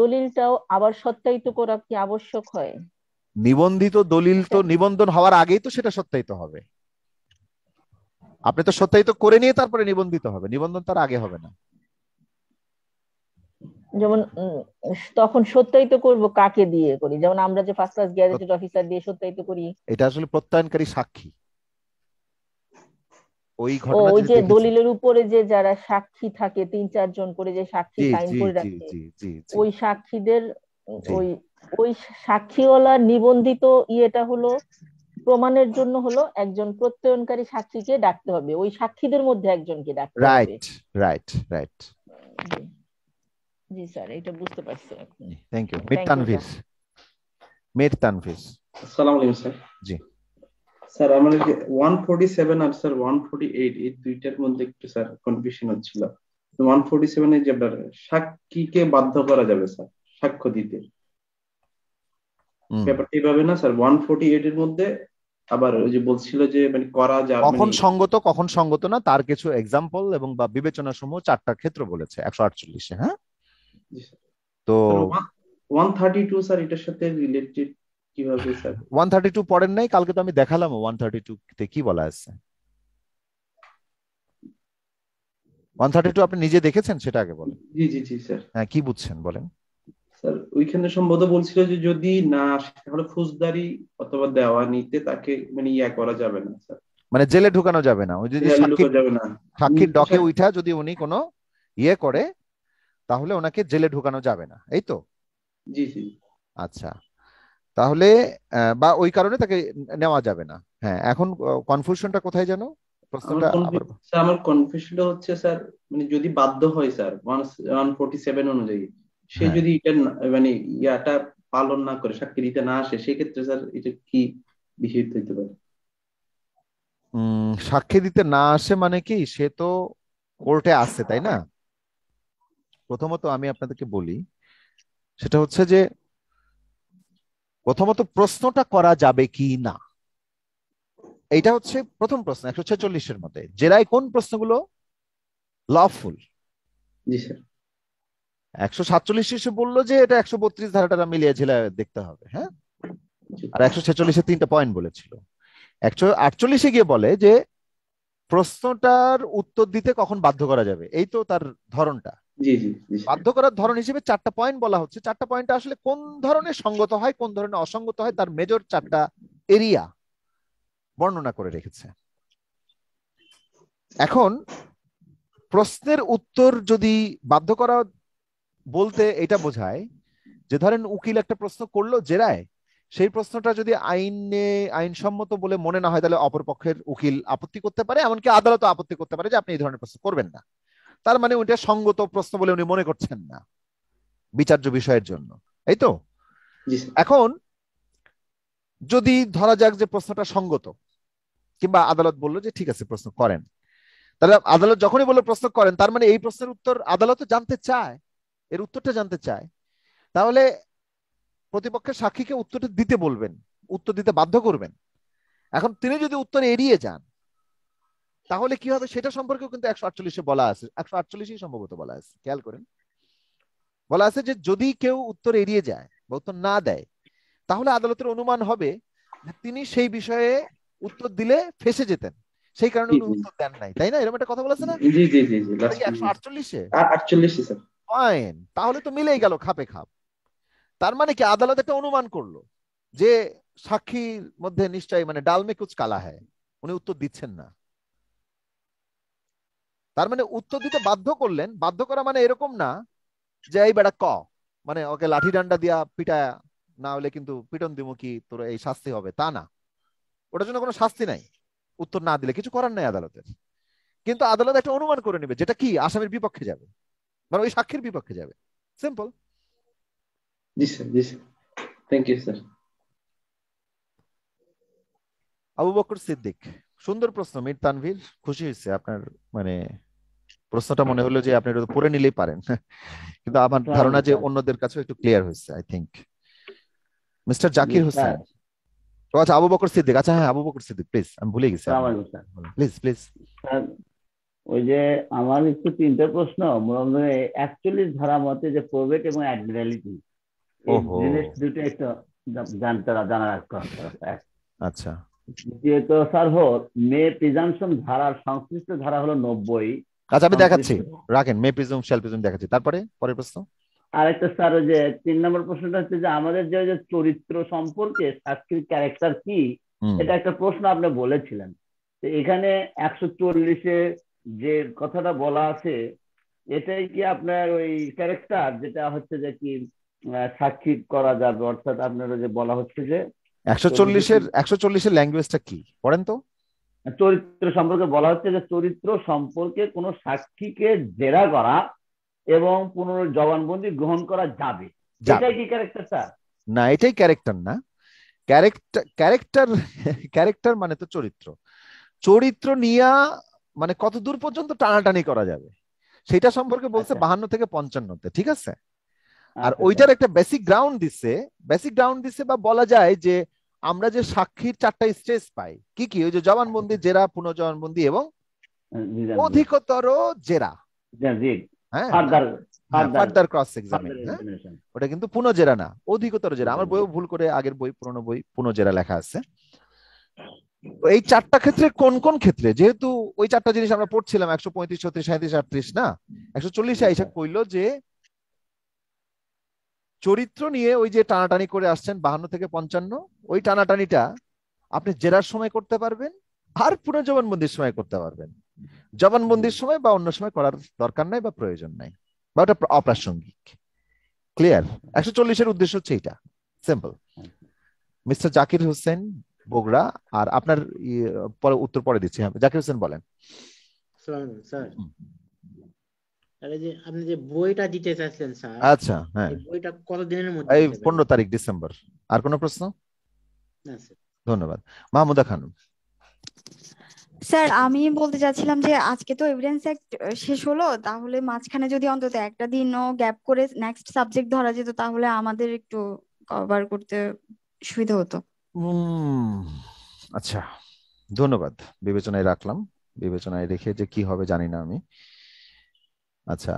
দলিলটাও আবার সত্যায়িত করা কি আবশ্যক হয় নিবন্ধিত দলিল তো হ্যাঁ। নিবন্ধন হওয়ার আগেই তো সেটা সত্যায়িত হবে আপনি তো সত্যায়িত করে নিয়ে তারপরে নিবন্ধিত হবে নিবন্ধন তার আগে হবে না যেমন তখন সত্যায়িত করব কাকে দিয়ে করি যেমন আমরা যে ফার্স্ট ক্লাস গ্যাজেটেড অফিসার দিয়ে সত্যায়িত করি এটা আসলে প্রত্যয়নকারী সাক্ষী ওই ঘটনা ওই যে দলিলের উপরে যে যারা সাক্ষী থাকে তিন চারজন করে যে সাক্ষী সাইন করে রাখে ওই সাক্ষীদের ওই ওই সাক্ষীওয়ালা নিবন্ধিত ইয়েটা হলো প্রমাণের জন্য হলো একজন প্রত্যয়নকারী সাক্ষীকে ডাকতে হবে ওই সাক্ষীদের মধ্যে একজনকে ডাকতে হবে রাইট রাইট রাইট জি স্যার এটা বুঝতে পারছি থ্যাংক ইউ মিট তানভিস মিট তানভিস আসসালামু আলাইকুম স্যার জি স্যার আমার ওয়ান ফোর্টি সেভেন আর স্যার ওয়ান ফোর্টি এইট এই দুইটার মধ্যে একটু স্যার কনফিউশন হচ্ছিল ওয়ান ফোর্টি সেভেন যে আপনার সাক্ষীকে বাধ্য করা যাবে স্যার সাক্ষ্য দিতে ব্যাপারটা এইভাবে না স্যার ওয়ান ফোর্টি এইট এর মধ্যে আবার ওই যে বলছিল যে মানে করা যাবে কখন মানে- সঙ্গত কখন সঙ্গত না তার কিছু এক্সাম্পল এবং বা বিবেচনা সমূহ চারটা ক্ষেত্র বলেছে একশো আটচল্লিশে হ্যাঁ তো ওয়ান থার্টি টু স্যার এটার সাথে রিলেটেড কিভাবে পড়েন নাই কালকে তো আমি দেখালাম টু তে কি বলা আছে টু আপনি নিজে দেখেছেন সেটা আগে বলেন জি জি জি স্যার হ্যাঁ কি বুঝছেন বলেন স্যার ওইখানে সম্ভবত বলছিল যে যদি না তাহলে অথবা তাকে মানে ইয়া করা যাবে না স্যার মানে জেলে ঢুকানো যাবে না ওই যদি সাক্ষীর ডকে উঠা যদি উনি কোনো ইয়ে করে তাহলে ওনাকে জেলে ঢুকানো যাবে না এই তো জি জি আচ্ছা তাহলে বা ওই কারণে তাকে নেওয়া যাবে না হ্যাঁ এখন কনফিউশনটা কোথায় জানো প্রশ্নটা আমার কনফিউশনটা হচ্ছে স্যার মানে যদি বাধ্য হয় স্যার ওয়ান ফোর্টি সেভেন অনুযায়ী সে হ্যাঁ। যদি এটা মানে ইয়াটা পালন না করে সাক্ষী দিতে না আসে সেক্ষেত্রে স্যার এটা কি বিহিত হইতে পারে সাক্ষী দিতে না আসে মানে কি সে তো কোর্টে আসছে তাই না প্রথমত আমি আপনাদেরকে বলি সেটা হচ্ছে যে প্রথমত প্রশ্নটা করা যাবে কি না এটা হচ্ছে প্রথম প্রশ্ন একশো ছেচল্লিশের মধ্যে জেরায় কোন প্রশ্নগুলো লফুল একশো সাতচল্লিশ এসে বললো যে এটা একশো বত্রিশ ধারাটা মিলিয়ে ঝেলা দেখতে হবে হ্যাঁ আর একশো ছেচল্লিশে তিনটা পয়েন্ট বলেছিল একশো আটচল্লিশে গিয়ে বলে যে প্রশ্নটার উত্তর দিতে কখন বাধ্য করা যাবে এই তো তার ধরনটা বাধ্য করার ধরন হিসেবে চারটা পয়েন্ট বলা হচ্ছে চারটা পয়েন্ট আসলে কোন ধরনের সঙ্গত হয় কোন ধরনের অসঙ্গত হয় তার মেজর চারটা এরিয়া বর্ণনা করে রেখেছে এখন প্রশ্নের উত্তর যদি বাধ্য করা বলতে এটা বোঝায় যে ধরেন উকিল একটা প্রশ্ন করলো জেরায় সেই প্রশ্নটা যদি আইনে আইনসম্মত বলে মনে না হয় তাহলে অপরপক্ষের উকিল আপত্তি করতে পারে এমনকি আদালত আপত্তি করতে পারে যে আপনি এই ধরনের প্রশ্ন করবেন না তার মানে ওইটা সঙ্গত প্রশ্ন বলে উনি মনে করছেন না বিচার্য বিষয়ের জন্য এই তো এখন যদি ধরা যাক যে প্রশ্নটা সঙ্গত কিংবা আদালত বললো যে ঠিক আছে প্রশ্ন করেন তাহলে আদালত যখনই বললো প্রশ্ন করেন তার মানে এই প্রশ্নের উত্তর আদালত জানতে চায় এর উত্তরটা জানতে চায় তাহলে প্রতিপক্ষের সাক্ষীকে উত্তরটা দিতে বলবেন উত্তর দিতে বাধ্য করবেন এখন তিনি যদি উত্তর এড়িয়ে যান তাহলে কি হবে সেটা সম্পর্কেও কিন্তু একশো আটচল্লিশে বলা আছে একশো আটচল্লিশেই সম্ভবত বলা আছে খেয়াল করেন বলা আছে যে যদি কেউ উত্তর এড়িয়ে যায় বা উত্তর না দেয় তাহলে আদালতের অনুমান হবে যে তিনি সেই বিষয়ে উত্তর দিলে ফেসে যেতেন সেই কারণে উনি উত্তর দেন নাই তাই না এরকম একটা কথা বলেছে না জি জি জি একশো আটচল্লিশে আটচল্লিশে ফাইন তাহলে তো মিলেই গেল খাপে খাপ তার মানে কি আদালত একটা অনুমান করলো যে সাক্ষীর মধ্যে নিশ্চয়ই মানে ডালমে কুচ কালা হ্যায় উনি উত্তর দিচ্ছেন না তার মানে উত্তর দিতে বাধ্য করলেন বাধ্য করা মানে এরকম না যে এই বেটা ক মানে ওকে লাঠি ডান্ডা দিয়া পিটায়া না হলে কিন্তু পিটন দিব কি তোর এই শাস্তি হবে তা না ওটার জন্য কোনো শাস্তি নাই উত্তর না দিলে কিছু করার নাই আদালতের কিন্তু আদালত একটা অনুমান করে নেবে যেটা কি আসামের বিপক্ষে যাবে মানে ওই সাক্ষীর বিপক্ষে যাবে সিম্পল জি thank you sir Abu Bakar Siddique সুন্দর প্রশ্ন মির তানভীর খুশি হয়েছে আপনার মানে প্রশ্নটা মনে হলো যে আপনি এটা পড়ে নিলেই পারেন কিন্তু আমার হ্যাঁ, ধারণা যে হ্যাঁ। অন্যদের কাছে একটু ক্লিয়ার হয়েছে I think mister Zakir Hossain আচ্ছা আবু বকর সিদ্দিক আচ্ছা হ্যাঁ আবু বকর সিদ্দিক প্লিজ আমি ভুলে গেছি প্লিজ প্লিজ ওই যে আমার একটু তিনটা প্রশ্ন একচল্লিশ ধারা মতে যে প্রবেট এবং অ্যাডমিরালিটি দুটো একটু জানতে জানা রাখতে আচ্ছা দ্বিতীয়ত স্যার হোক মে প্রিজামশন ধারার সংশ্লিষ্ট ধারা হলো নব্বই আচ্ছা আমি দেখাচ্ছি রাখেন মে প্রিজম শ্যাল প্রিজম দেখাচ্ছি তারপরে পরের প্রশ্ন আরেকটা স্যার যে তিন নম্বর প্রশ্নটা হচ্ছে যে আমাদের যে যে চরিত্র সম্পর্কে সাংস্কৃতিক ক্যারেক্টার কি এটা একটা প্রশ্ন আপনি বলেছিলেন তো এখানে একশো চল্লিশে যে কথাটা বলা আছে এটাই কি আপনার ওই ক্যারেক্টার যেটা হচ্ছে যে কি সাক্ষী করা যাবে অর্থাৎ আপনার যে বলা হচ্ছে যে একশো চল্লিশের একশো চল্লিশের ল্যাঙ্গুয়েজটা কি পড়েন তো চরিত্র সম্পর্কে বলা হচ্ছে যে চরিত্র সম্পর্কে কোনো সাক্ষীকে জেরা করা এবং পুনর জবানবন্দি গ্রহণ করা যাবে এটাই কি ক্যারেক্টার স্যার না এটাই ক্যারেক্টার না ক্যারেক্টার ক্যারেক্টার ক্যারেক্টার মানে তো চরিত্র চরিত্র নিয়া মানে কত দূর পর্যন্ত টানাটানি করা যাবে সেটা সম্পর্কে বলছে আচ্ছা। বাহান্ন থেকে পঞ্চান্নতে ঠিক আছে আর আচ্ছা, ওইটার আচ্ছা। একটা বেসিক গ্রাউন্ড দিছে বেসিক গ্রাউন্ড দিছে বা বলা যায় যে আমরা যে সাক্ষীর চারটা স্টেজ পাই কি কি ওই যে জবানবন্দি জেরা পুনর্জবানবন্দি এবং অধিকতর জেরা হ্যাঁ ফার্দার ক্রস হ্যাঁ, এক্সামিনেশন হ্যাঁ? ওটা কিন্তু পুনর্জেরা না অধিকতর জেরা আমার বইও ভুল করে আগের বই পুরনো বই পুনর্জেরা লেখা আছে এই চারটা ক্ষেত্রে কোন কোন ক্ষেত্রে যেহেতু ওই চারটা জিনিস আমরা পড়ছিলাম একশো পঁয়ত্রিশ ছত্রিশ সাঁত্রিশ আটত্রিশ না একশো চল্লিশে আইসা আচ্ছা। কইলো যে চরিত্র নিয়ে ওই যে টানাটানি করে আসছেন বাহান্ন থেকে পঞ্চান্ন ওই টানাটানিটা আপনি জেরার সময় করতে পারবেন আর পুনঃ জবানবন্দির সময় করতে পারবেন জবানবন্দির সময় বা অন্য সময় করার দরকার নাই বা প্রয়োজন নাই বা ওটা অপ্রাসঙ্গিক ক্লিয়ার একশো চল্লিশের উদ্দেশ্য হচ্ছে এটা সিম্পল মিস্টার জাকির হোসেন বগুড়া আর আপনার ইয়ে, পরে উত্তর পরে দিচ্ছি হ্যাঁ, জাকির হোসেন বলেন স্যার আচ্ছা, হ্যাঁ। তারিখ ডিসেম্বর আর কোনো প্রশ্ন ধন্যবাদ মাহমুদা স্যার আমি বলতে চাচ্ছিলাম যে আজকে তো শেষ হলো তাহলে মাঝখানে যদি অন্তত একটা দিনও গ্যাপ করে নেক্সট সাবজেক্ট ধরা যেত তাহলে আমাদের একটু কভার করতে সুবিধা হতো আচ্ছা ধন্যবাদ বিবেচনায় রাখলাম বিবেচনায় রেখে যে কি হবে জানি না আমি আচ্ছা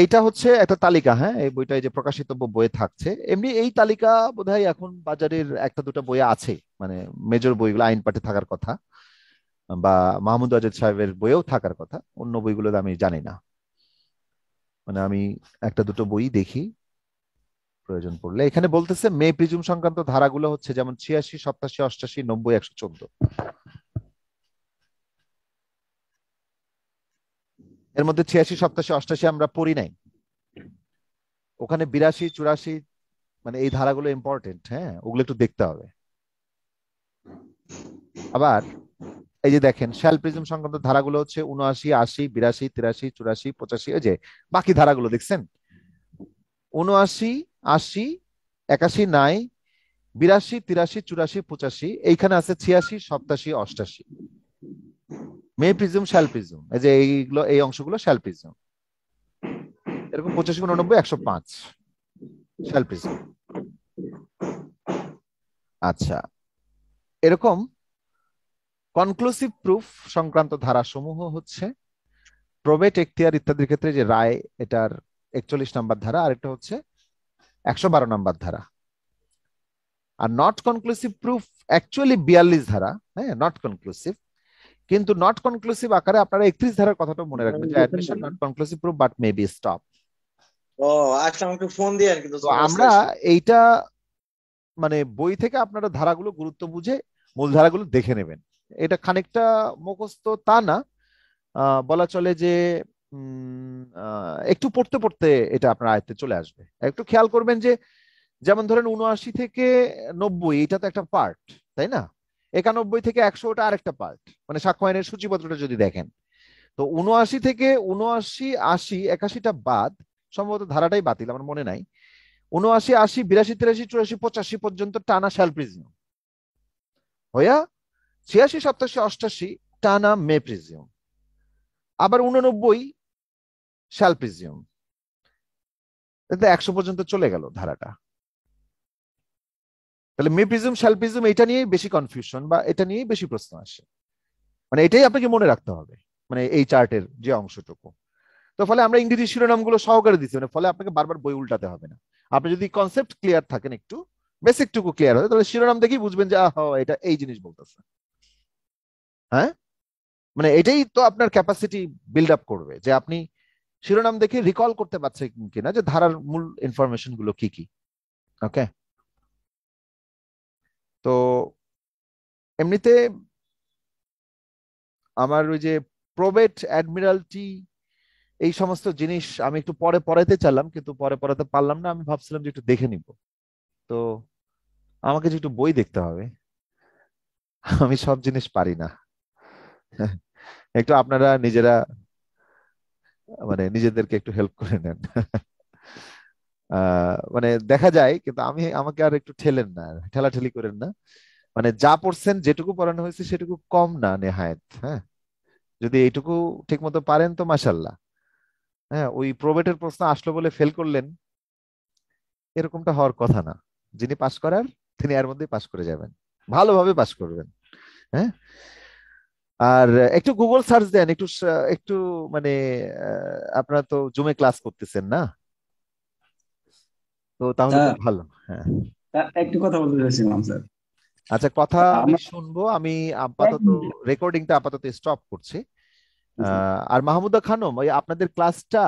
এইটা হচ্ছে একটা তালিকা হ্যাঁ এই বইটা যে প্রকাশিতব্য বইয়ে থাকছে এমনি এই তালিকা বোধহয় এখন বাজারের একটা দুটা বই আছে মানে মেজর বইগুলো আইন পাঠে থাকার কথা বা মাহমুদ আজাদ সাহেবের বইয়েও থাকার কথা অন্য বইগুলো আমি জানি না মানে আমি একটা দুটো বই দেখি প্রয়োজন পড়লে এখানে বলতেছে মে প্রিজুম সংক্রান্ত ধারাগুলো হচ্ছে যেমন ছিয়াশি সপ্তাশি অষ্টাশি নব্বই একশো চোদ্দ এর মধ্যে ছিয়াশি সপ্তাশি অষ্টাশি আমরা পড়ি নাই ওখানে বিরাশি চুরাশি মানে এই ধারাগুলো ইম্পর্টেন্ট হ্যাঁ ওগুলো একটু দেখতে হবে আবার এই যে দেখেন শ্যাল প্রিজম সংক্রান্ত ধারাগুলো হচ্ছে উনআশি আশি বিরাশি তিরাশি চুরাশি পঁচাশি ওই যে বাকি ধারাগুলো দেখছেন উনআশি আশি একাশি নাই বিরাশি তিরাশি চুরাশি পঁচাশি এইখানে আছে ছিয়াশি সপ্তাশি অষ্টাশি মে প্রিজম এই যে এইগুলো এই অংশগুলো শ্যাল এরকম পঁচাশি উননব্বই একশো পাঁচ শ্যাল আচ্ছা এরকম কনক্লুসিভ প্রুফ সংক্রান্ত ধারা সমূহ হচ্ছে প্রবেট এখতিয়ার ইত্যাদির ক্ষেত্রে যে রায় এটার একচল্লিশ নাম্বার ধারা আরেকটা হচ্ছে একশো বারো নাম্বার ধারা আর নট কনক্লুসিভ প্রুফ অ্যাকচুয়ালি বিয়াল্লিশ ধারা হ্যাঁ নট কনক্লুসিভ কিন্তু নট কনক্লুসিভ আকারে আপনারা 31 ধারার কথাটা মনে রাখবেন যে admission not conclusive proof but may be stop ও আচ্ছা আমাকে ফোন দিয়ে কিন্তু আমরা এইটা মানে বই থেকে আপনারা ধারাগুলো গুরুত্ব বুঝে মূল ধারাগুলো দেখে নেবেন এটা খানিকটা মুখস্থ তা না বলা চলে যে একটু পড়তে পড়তে এটা আপনার আয়ত্তে চলে আসবে একটু খেয়াল করবেন যে যেমন ধরেন উনআশি থেকে নব্বই এটা তো একটা পার্ট তাই না একানব্বই থেকে একশো ওটা আরেকটা পার্ট মানে সাক্ষ্য আইনের সূচিপত্রটা যদি দেখেন তো উনআশি থেকে উনআশি আশি একাশিটা বাদ সম্ভবত ধারাটাই বাতিল আমার মনে নাই উনআশি আশি বিরাশি তিরাশি চুরাশি পঁচাশি পর্যন্ত টানা শ্যাল প্রিজিয়াম হইয়া ছিয়াশি সপ্তাশি অষ্টাশি টানা মে প্রিজিয়ম আবার উননব্বই শ্যাল প্রিজিয়ম একশো পর্যন্ত চলে গেল ধারাটা তাহলে মেপিজম শ্যালপিজম এটা নিয়েই বেশি কনফিউশন বা এটা নিয়েই বেশি প্রশ্ন আসে মানে এটাই আপনাকে মনে রাখতে হবে মানে এই চার্টের যে অংশটুকু তো ফলে আমরা ইংরেজি শিরোনামগুলো সহকারে দিচ্ছি মানে ফলে আপনাকে বারবার বই উল্টাতে হবে না আপনি যদি কনসেপ্ট ক্লিয়ার থাকেন একটু বেসিকটুকু ক্লিয়ার হবে তাহলে শিরোনাম দেখেই বুঝবেন যে আহ এটা এই জিনিস বলতেছে হ্যাঁ মানে এটাই তো আপনার ক্যাপাসিটি বিল্ড আপ করবে যে আপনি শিরোনাম দেখে রিকল করতে পারছেন কিনা যে ধারার মূল ইনফরমেশন গুলো কি কি ওকে তো এমনিতে আমার ওই যে প্রবেট অ্যাডমিরালটি এই সমস্ত জিনিস আমি একটু পরে পড়াতে চাইলাম কিন্তু পরে পড়াতে পারলাম না আমি ভাবছিলাম যে একটু দেখে নিব তো আমাকে যে একটু বই দেখতে হবে আমি সব জিনিস পারি না একটু আপনারা নিজেরা মানে নিজেদেরকে একটু হেল্প করে নেন মানে দেখা যায় কিন্তু আমি আমাকে আর একটু ঠেলেন না ঠেলাঠেলি করেন না মানে যা পড়ছেন যেটুকু পড়ানো হয়েছে সেটুকু কম না নেহায়েত হ্যাঁ যদি এইটুকু ঠিক মতো পারেন তো মাসাল্লাহ হ্যাঁ ওই প্রোবেটের প্রশ্ন আসলো বলে ফেল করলেন এরকমটা হওয়ার কথা না যিনি পাশ করার তিনি এর মধ্যেই পাশ করে যাবেন ভালোভাবে পাশ করবেন হ্যাঁ আর একটু গুগল সার্চ দেন একটু একটু মানে আপনারা তো জুমে ক্লাস করতেছেন না তো তাহলে তো ভালো হ্যাঁ একটু কথা বলতে চাইছিলাম স্যার আচ্ছা কথা আমি শুনবো আমি আপাতত রেকর্ডিংটা হ্যাঁ, হ্যাঁ। আপাতত স্টপ করছি আর মাহমুদা খানম ওই আপনাদের ক্লাসটা